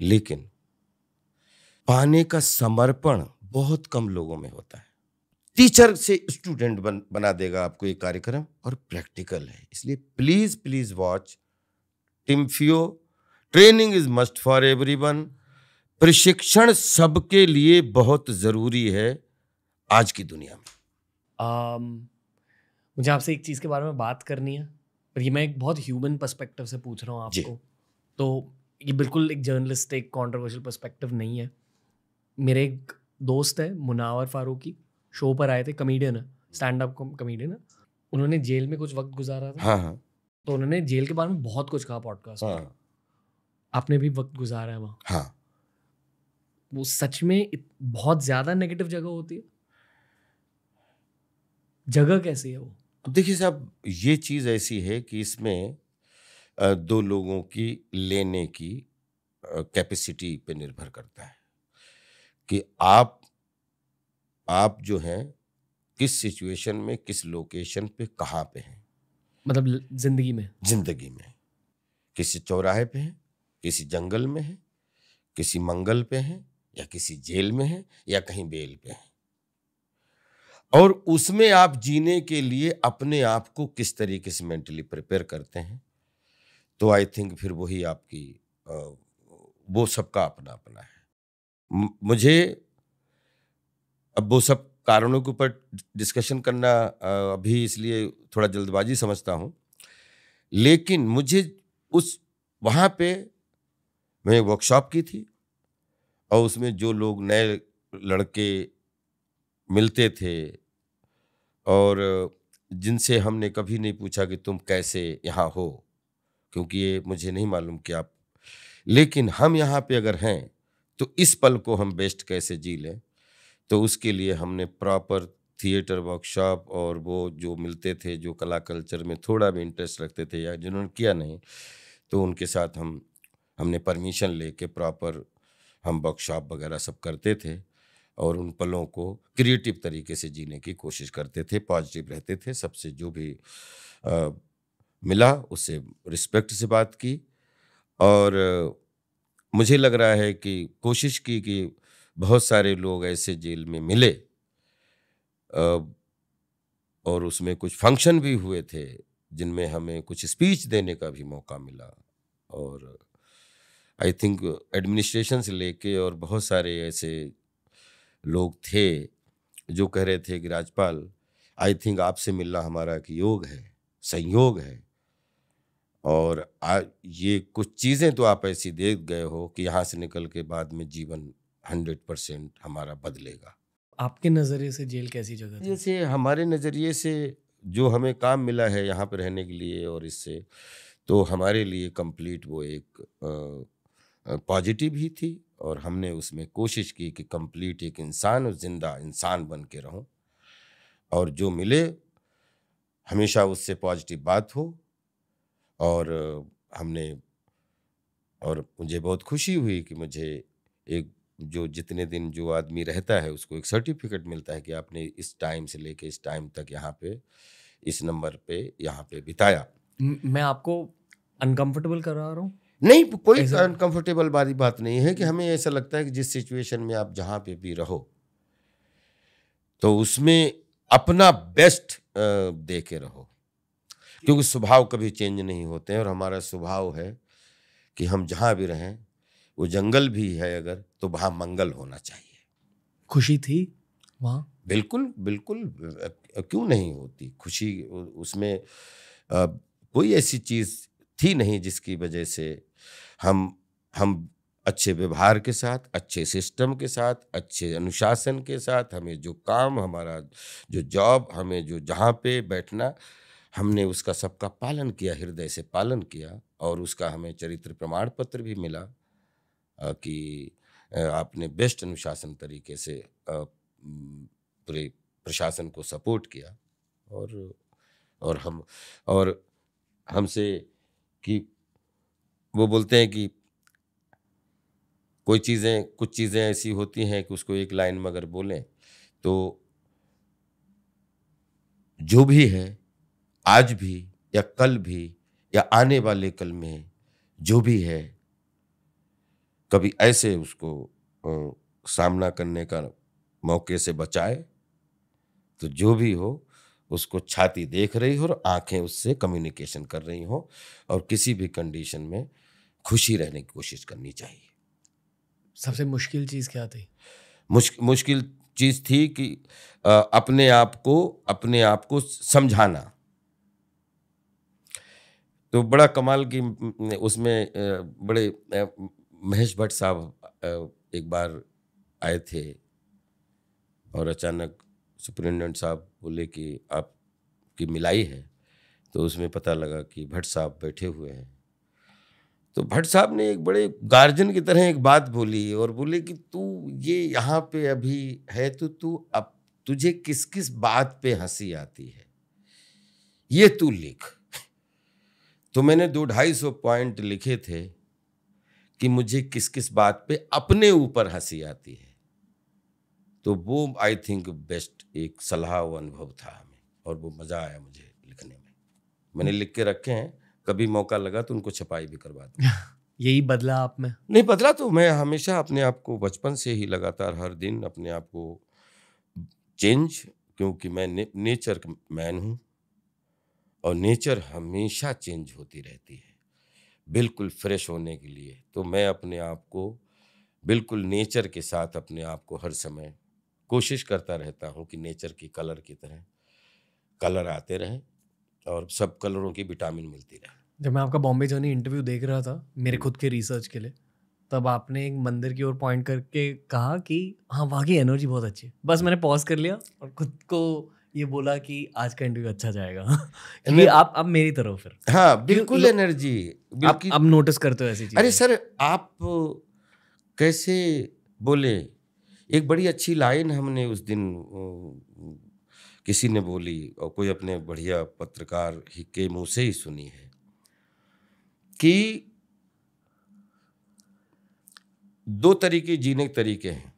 S2: लेकिन पाने का समर्पण बहुत कम लोगों में होता है टीचर से स्टूडेंट बन बना देगा आपको ये कार्यक्रम और प्रैक्टिकल है इसलिए प्लीज प्लीज वॉच टिम्फियो training is must for everyone प्रशिक्षण सबके लिए बहुत ज़रूरी है आज की दुनिया
S1: में um, मुझे आपसे एक चीज़ के बारे में बात करनी है पर ये मैं एक बहुत ह्यूमन पर्सपेक्टिव से पूछ रहा हूँ आपको तो ये बिल्कुल एक जर्नलिस्टिक कॉन्ट्रोवर्शियल पर्सपेक्टिव नहीं है मेरे एक दोस्त है मुनावर फारूकी शो पर आए थे कमेडियन है स्टैंड अप कमेडियन है उन्होंने जेल में कुछ वक्त गुजारा था हाँ हाँ। तो उन्होंने जेल के बारे में बहुत कुछ कहा पॉडकास्ट हाँ। आपने भी वक्त गुजारा है वहाँ हाँ वो सच में बहुत ज़्यादा नेगेटिव जगह होती है जगह कैसी है वो
S2: देखिए साहब ये चीज़ ऐसी है कि इसमें दो लोगों की लेने की कैपेसिटी पे निर्भर करता है कि आप आप जो हैं किस सिचुएशन में किस लोकेशन पे कहाँ पे हैं
S1: मतलब जिंदगी में
S2: जिंदगी में किसी चौराहे पे हैं किसी जंगल में हैं किसी मंगल पे हैं या किसी जेल में है या कहीं बेल पे है और उसमें आप जीने के लिए अपने आप को किस तरीके से मेंटली प्रिपेयर करते हैं तो आई थिंक फिर वही आपकी वो सबका अपना अपना है मुझे अब वो सब कारणों के ऊपर डिस्कशन करना अभी इसलिए थोड़ा जल्दबाजी समझता हूँ लेकिन मुझे उस वहाँ पे मैं वर्कशॉप की थी और उसमें जो लोग नए लड़के मिलते थे और जिनसे हमने कभी नहीं पूछा कि तुम कैसे यहाँ हो क्योंकि ये मुझे नहीं मालूम कि आप लेकिन हम यहाँ पे अगर हैं तो इस पल को हम बेस्ट कैसे जी लें तो उसके लिए हमने प्रॉपर थिएटर वर्कशॉप और वो जो मिलते थे जो कला कल्चर में थोड़ा भी इंटरेस्ट रखते थे या जिन्होंने किया नहीं तो उनके साथ हम हमने परमिशन ले के प्रॉपर हम वर्कशॉप वगैरह सब करते थे और उन पलों को क्रिएटिव तरीके से जीने की कोशिश करते थे पॉजिटिव रहते थे सबसे जो भी आ, मिला उससे रिस्पेक्ट से बात की और मुझे लग रहा है कि कोशिश की कि बहुत सारे लोग ऐसे जेल में मिले और उसमें कुछ फंक्शन भी हुए थे जिनमें हमें कुछ स्पीच देने का भी मौका मिला और आई थिंक एडमिनिस्ट्रेशन से लेके और बहुत सारे ऐसे लोग थे जो कह रहे थे कि राजपाल आई थिंक आपसे मिलना हमारा एक योग है संयोग है और आ, ये कुछ चीज़ें तो आप ऐसी देख गए हो कि यहाँ से निकल के बाद में जीवन हंड्रेड परसेंट हमारा बदलेगा
S1: आपके नज़रिए से जेल कैसी जगह जैसे हमारे नज़रिए से
S2: जो हमें काम मिला है यहाँ पर रहने के लिए और इससे तो हमारे लिए कंप्लीट वो एक पॉजिटिव ही थी और हमने उसमें कोशिश की कि कंप्लीट एक इंसान और ज़िंदा इंसान बन के रहूँ और जो मिले हमेशा उससे पॉजिटिव बात हो और हमने और मुझे बहुत खुशी हुई कि मुझे एक जो जितने दिन जो आदमी रहता है उसको एक सर्टिफिकेट मिलता है कि आपने इस टाइम से लेके इस टाइम तक यहाँ पे इस नंबर पे यहाँ पे बिताया मैं आपको अनकंफर्टेबल करा रहा हूँ नहीं कोई अनकंफर्टेबल वाली बात नहीं है कि हमें ऐसा लगता है कि जिस सिचुएशन में आप जहाँ पे भी रहो तो उसमें अपना बेस्ट दे के रहो क्योंकि स्वभाव कभी चेंज नहीं होते हैं और हमारा स्वभाव है कि हम जहाँ भी रहें वो जंगल भी है अगर तो वहां मंगल होना चाहिए
S1: खुशी थी वहाँ
S2: बिल्कुल बिल्कुल क्यों नहीं होती खुशी उसमें कोई ऐसी चीज़ थी नहीं जिसकी वजह से हम हम अच्छे व्यवहार के साथ अच्छे सिस्टम के साथ अच्छे अनुशासन के साथ हमें जो काम हमारा जो जॉब हमें जो जहाँ पे बैठना हमने उसका सबका पालन किया हृदय से पालन किया और उसका हमें चरित्र प्रमाण पत्र भी मिला कि आपने बेस्ट अनुशासन तरीके से पूरे प्रशासन को सपोर्ट किया और और हम और हमसे कि वो बोलते हैं कि कोई चीज़ें कुछ चीज़ें ऐसी होती हैं कि उसको एक लाइन में अगर बोलें तो जो भी है आज भी या कल भी या आने वाले कल में जो भी है कभी ऐसे उसको सामना करने का मौके से बचाए तो जो भी हो उसको छाती देख रही हो और आंखें उससे कम्युनिकेशन कर रही हो और किसी भी कंडीशन में खुशी रहने की कोशिश करनी चाहिए
S1: सबसे मुश्किल चीज़ क्या थी
S2: मुश्क, मुश्किल चीज़ थी कि आ, अपने आप को अपने आप को समझाना तो बड़ा कमाल की उसमें बड़े महेश भट्ट साहब एक बार आए थे और अचानक सुप्रिंटेंडेंट साहब बोले कि आपकी मिलाई है तो उसमें पता लगा कि भट्ट साहब बैठे हुए हैं तो भट्ट साहब ने एक बड़े गार्जियन की तरह एक बात बोली और बोले कि तू ये यहाँ पे अभी है तो तू अब तुझे किस किस बात पे हंसी आती है ये तू लिख तो मैंने दो ढाई सौ पॉइंट लिखे थे कि मुझे किस किस बात पे अपने ऊपर हंसी आती है तो वो आई थिंक बेस्ट एक सलाह व अनुभव था हमें और वो मज़ा आया मुझे लिखने में मैंने लिख के रखे हैं कभी मौका लगा तो उनको छपाई भी करवा
S1: दी [LAUGHS] यही बदला आप में
S2: नहीं बदला तो मैं हमेशा अपने आप को बचपन से ही लगातार हर दिन अपने आप को चेंज क्योंकि मैं ने, नेचर मैन हूँ और नेचर हमेशा चेंज होती रहती है बिल्कुल फ्रेश होने के लिए तो मैं अपने आप को बिल्कुल नेचर के साथ अपने आप को हर समय कोशिश करता रहता हूँ कि नेचर की कलर की तरह कलर आते रहें और सब कलरों की विटामिन मिलती रहे
S1: जब मैं आपका बॉम्बे जर्नी इंटरव्यू देख रहा था मेरे हम्म। खुद के रिसर्च के लिए तब आपने एक मंदिर की ओर पॉइंट करके कहा कि हाँ वहाँ की एनर्जी बहुत अच्छी है बस मैंने पॉज कर लिया और खुद को ये बोला कि आज का इंटरव्यू अच्छा जाएगा [LAUGHS] कि आप अब मेरी तरफ फिर हाँ बिल्कुल एनर्जी बिल्कुल अब नोटिस करते हो ऐसी अरे सर
S2: आप कैसे बोले एक बड़ी अच्छी लाइन हमने उस दिन किसी ने बोली और कोई अपने बढ़िया पत्रकार के मुंह से ही सुनी है कि दो तरीके जीने के तरीके हैं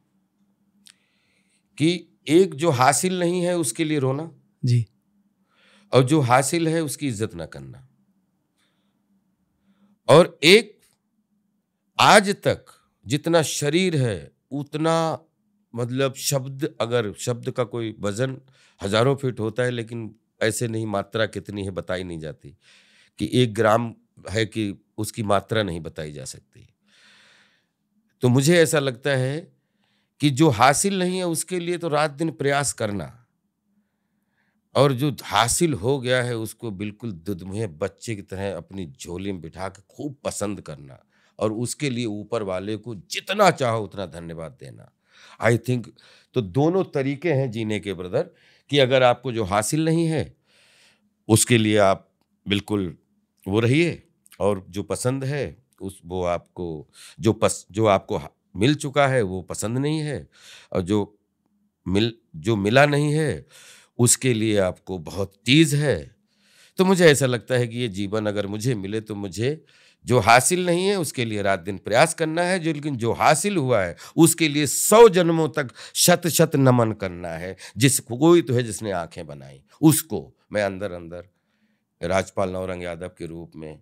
S2: कि एक जो हासिल नहीं है उसके लिए रोना जी और जो हासिल है उसकी इज्जत ना करना और एक आज तक जितना शरीर है उतना मतलब शब्द अगर शब्द का कोई वजन हजारों फीट होता है लेकिन ऐसे नहीं मात्रा कितनी है बताई नहीं जाती कि एक ग्राम है कि उसकी मात्रा नहीं बताई जा सकती तो मुझे ऐसा लगता है कि जो हासिल नहीं है उसके लिए तो रात दिन प्रयास करना और जो हासिल हो गया है उसको बिल्कुल दुदमुहे बच्चे की तरह अपनी झोली में बिठा के खूब पसंद करना और उसके लिए ऊपर वाले को जितना चाहो उतना धन्यवाद देना आई थिंक तो दोनों तरीके हैं जीने के ब्रदर कि अगर आपको जो हासिल नहीं है उसके लिए आप बिल्कुल वो रहिए और जो पसंद है उस वो आपको जो पस जो आपको मिल चुका है वो पसंद नहीं है और जो मिल जो मिला नहीं है उसके लिए आपको बहुत तीज है तो मुझे ऐसा लगता है कि ये जीवन अगर मुझे मिले तो मुझे जो हासिल नहीं है उसके लिए रात दिन प्रयास करना है जो लेकिन जो हासिल हुआ है उसके लिए सौ जन्मों तक शत शत नमन करना है जिस कोई तो है जिसने आंखें बनाई उसको मैं अंदर अंदर राजपाल नौरंग यादव के रूप में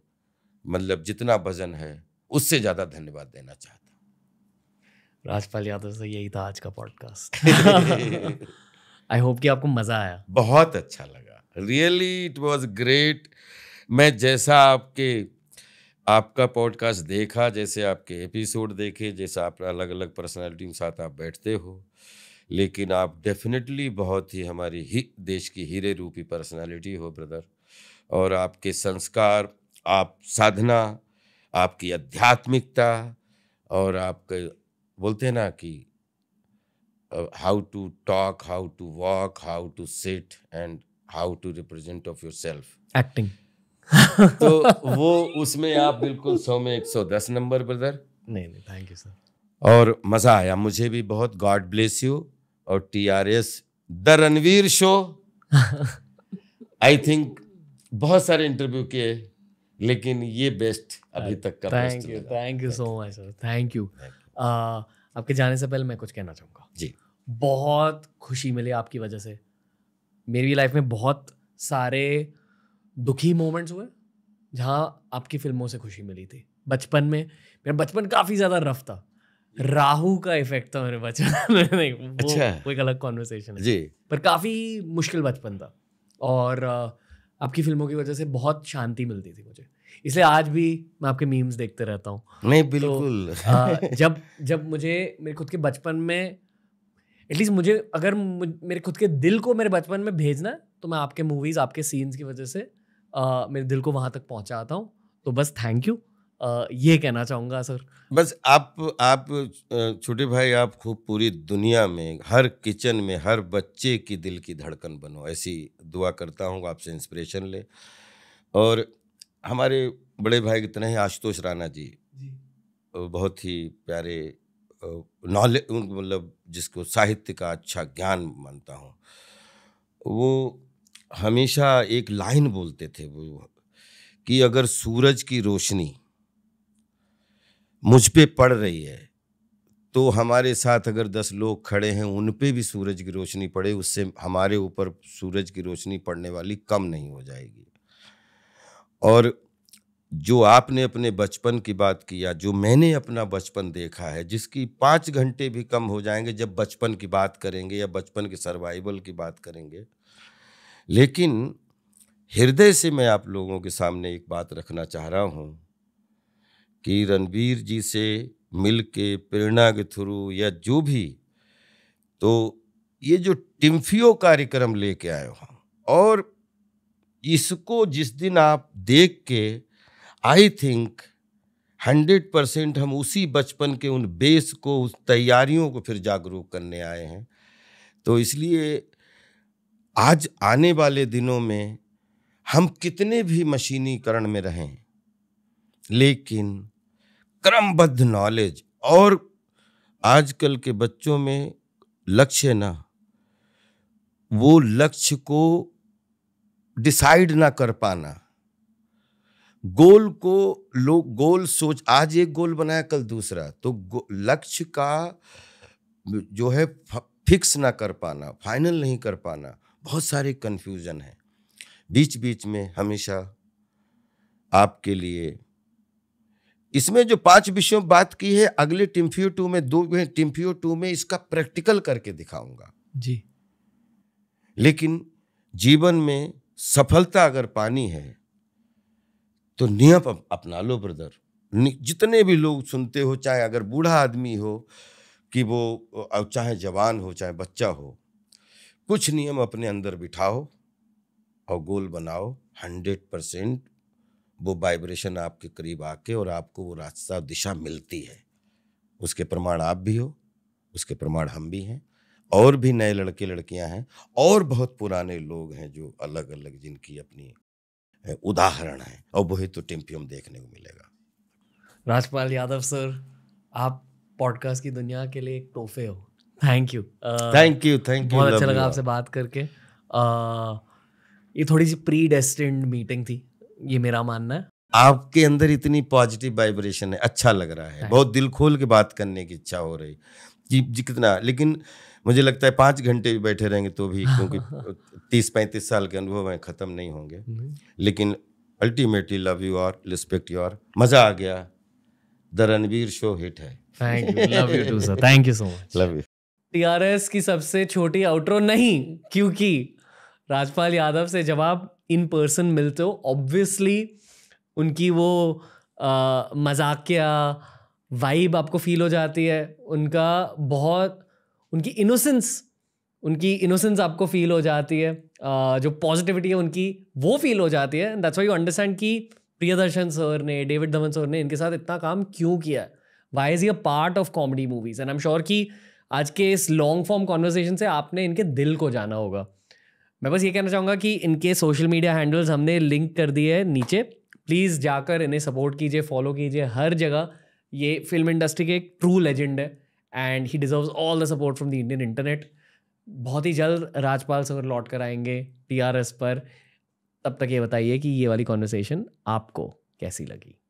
S2: मतलब जितना
S1: भजन है उससे ज़्यादा धन्यवाद देना चाहता हूँ राजपाल यादव से यही था आज का पॉडकास्ट आई होप कि आपको मज़ा आया बहुत अच्छा लगा
S2: रियली इट वॉज ग्रेट मैं जैसा आपके आपका पॉडकास्ट देखा जैसे आपके एपिसोड देखे जैसे आप अलग अलग पर्सनालिटी के साथ आप बैठते हो लेकिन आप डेफिनेटली बहुत ही हमारी ही देश की हीरे रूपी पर्सनालिटी हो ब्रदर और आपके संस्कार आप साधना आपकी आध्यात्मिकता और आपके बोलते हैं ना कि how to talk how to walk how to sit and how to represent of yourself acting तो वो उसमें आप बिल्कुल सौ में एक सौ दस नंबर ब्रदर नहीं नहीं थैंक यू सर और मज़ा आया मुझे भी बहुत गॉड ब्लेस यू और T R S the Ranveer show I think बहुत सारे इंटरव्यू किए लेकिन ये बेस्ट अभी तक का thank you
S1: thank you so much sir thank you आपके जाने से पहले मैं कुछ कहना चाहूँगा जी बहुत खुशी मिली आपकी वजह से मेरी लाइफ में बहुत सारे दुखी मोमेंट्स हुए जहाँ आपकी फिल्मों से खुशी मिली थी बचपन में मेरा बचपन काफ़ी ज़्यादा रफ था राहु का इफेक्ट था मेरे बचपन में [LAUGHS] नहीं वो अच्छा। वो एक अलग कॉन्वर्सेशन है जी पर काफ़ी मुश्किल बचपन था और आपकी फिल्मों की वजह से बहुत शांति मिलती थी मुझे इसलिए आज भी मैं आपके मीम्स देखते रहता हूँ नहीं तो, बिल्कुल तो, आ, जब जब मुझे मेरे खुद के बचपन में एटलीस्ट मुझे अगर मुझे, मेरे खुद के दिल को मेरे बचपन में भेजना तो मैं आपके मूवीज़ आपके सीन्स की वजह से मेरे दिल को वहाँ तक पहुँचाता हूँ तो बस थैंक यू ये कहना चाहूँगा सर
S2: बस आप आप छोटे भाई आप खूब पूरी दुनिया में हर किचन में हर बच्चे की दिल की धड़कन बनो ऐसी दुआ करता हूँ आपसे इंस्पिरेशन ले और हमारे बड़े भाई कितने हैं आशुतोष राणा जी, जी। बहुत ही प्यारे नॉलेज मतलब जिसको साहित्य का अच्छा ज्ञान मानता हूँ वो हमेशा एक लाइन बोलते थे वो कि अगर सूरज की रोशनी मुझ पे पड़ रही है तो हमारे साथ अगर दस लोग खड़े हैं उन पे भी सूरज की रोशनी पड़े उससे हमारे ऊपर सूरज की रोशनी पड़ने वाली कम नहीं हो जाएगी और जो आपने अपने बचपन की बात किया जो मैंने अपना बचपन देखा है जिसकी पाँच घंटे भी कम हो जाएंगे जब बचपन की बात करेंगे या बचपन के सर्वाइवल की बात करेंगे लेकिन हृदय से मैं आप लोगों के सामने एक बात रखना चाह रहा हूँ कि रणवीर जी से मिल के प्रेरणा के थ्रू या जो भी तो ये जो टिम्फियो कार्यक्रम लेके आए हो और इसको जिस दिन आप देख के आई थिंक हंड्रेड परसेंट हम उसी बचपन के उन बेस को उस तैयारियों को फिर जागरूक करने आए हैं तो इसलिए आज आने वाले दिनों में हम कितने भी मशीनीकरण में रहें लेकिन क्रमबद्ध नॉलेज और आजकल के बच्चों में लक्ष्य ना वो लक्ष्य को डिसाइड ना कर पाना गोल को लोग गोल सोच आज एक गोल बनाया कल दूसरा तो लक्ष्य का जो है फिक्स ना कर पाना फाइनल नहीं कर पाना बहुत सारे कन्फ्यूज़न हैं बीच बीच में हमेशा आपके लिए इसमें जो पांच विषयों बात की है अगले टिम्फियो टू में दो टिम्फियो टू में इसका प्रैक्टिकल करके दिखाऊंगा जी लेकिन जीवन में सफलता अगर पानी है तो नियम अपना लो ब्रदर जितने भी लोग सुनते हो चाहे अगर बूढ़ा आदमी हो कि वो चाहे जवान हो चाहे बच्चा हो कुछ नियम अपने अंदर बिठाओ और गोल बनाओ हंड्रेड परसेंट वो वाइब्रेशन आपके करीब आके और आपको वो रास्ता दिशा मिलती है उसके प्रमाण आप भी हो उसके प्रमाण हम भी हैं और भी नए लड़के लड़कियां हैं और बहुत पुराने लोग हैं जो अलग अलग
S1: जिनकी अपनी
S2: उदाहरण है और वही तो टिम्पियम देखने को मिलेगा
S1: राजपाल यादव सर आप पॉडकास्ट की दुनिया के लिए एक तोहफे हो thank you thank you thank you बहुत अच्छा लगा आपसे बात करके uh, ये थोड़ी सी प्री डेस्टिंड मीटिंग थी ये मेरा मानना है
S2: आपके अंदर इतनी पॉजिटिव वाइब्रेशन है अच्छा लग रहा है बहुत दिल खोल के बात करने की इच्छा हो रही जी जी कितना लेकिन मुझे लगता है पाँच घंटे भी बैठे रहेंगे तो भी क्योंकि [LAUGHS] तीस पैंतीस साल के अनुभव हैं ख़त्म नहीं होंगे लेकिन अल्टीमेटली लव यू और रिस्पेक्ट यू और मज़ा आ गया द रणवीर शो हिट है thank you love you too sir thank you so much love you
S1: TRS की सबसे छोटी आउटरो नहीं क्योंकि राजपाल यादव से जब आप इन पर्सन मिलते हो ऑब्वियसली उनकी वो मजाकिया वाइब आपको फील हो जाती है उनका बहुत उनकी इनोसेंस उनकी इनोसेंस आपको फील हो जाती है आ, जो पॉजिटिविटी है उनकी वो फील हो जाती है दैट्स वाई यू अंडरस्टैंड कि प्रियदर्शन सर ने डेविड धवन सर ने इनके साथ इतना काम क्यों किया वाई इज़ ये part of comedy movies and I am sure कि आज के इस लॉन्ग फॉर्म कॉन्वर्सेशन से आपने इनके दिल को जाना होगा मैं बस ये कहना चाहूँगा कि इनके सोशल मीडिया हैंडल्स हमने लिंक कर दिए है नीचे प्लीज़ जाकर इन्हें सपोर्ट कीजिए फॉलो कीजिए हर जगह ये फिल्म इंडस्ट्री के एक ट्रू लेजेंड है and he deserve all the support from the Indian internet बहुत ही जल्द राजपाल सर लौट कर आएंगे टी पर तब तक ये बताइए कि ये वाली कॉन्वर्सेशन आपको कैसी लगी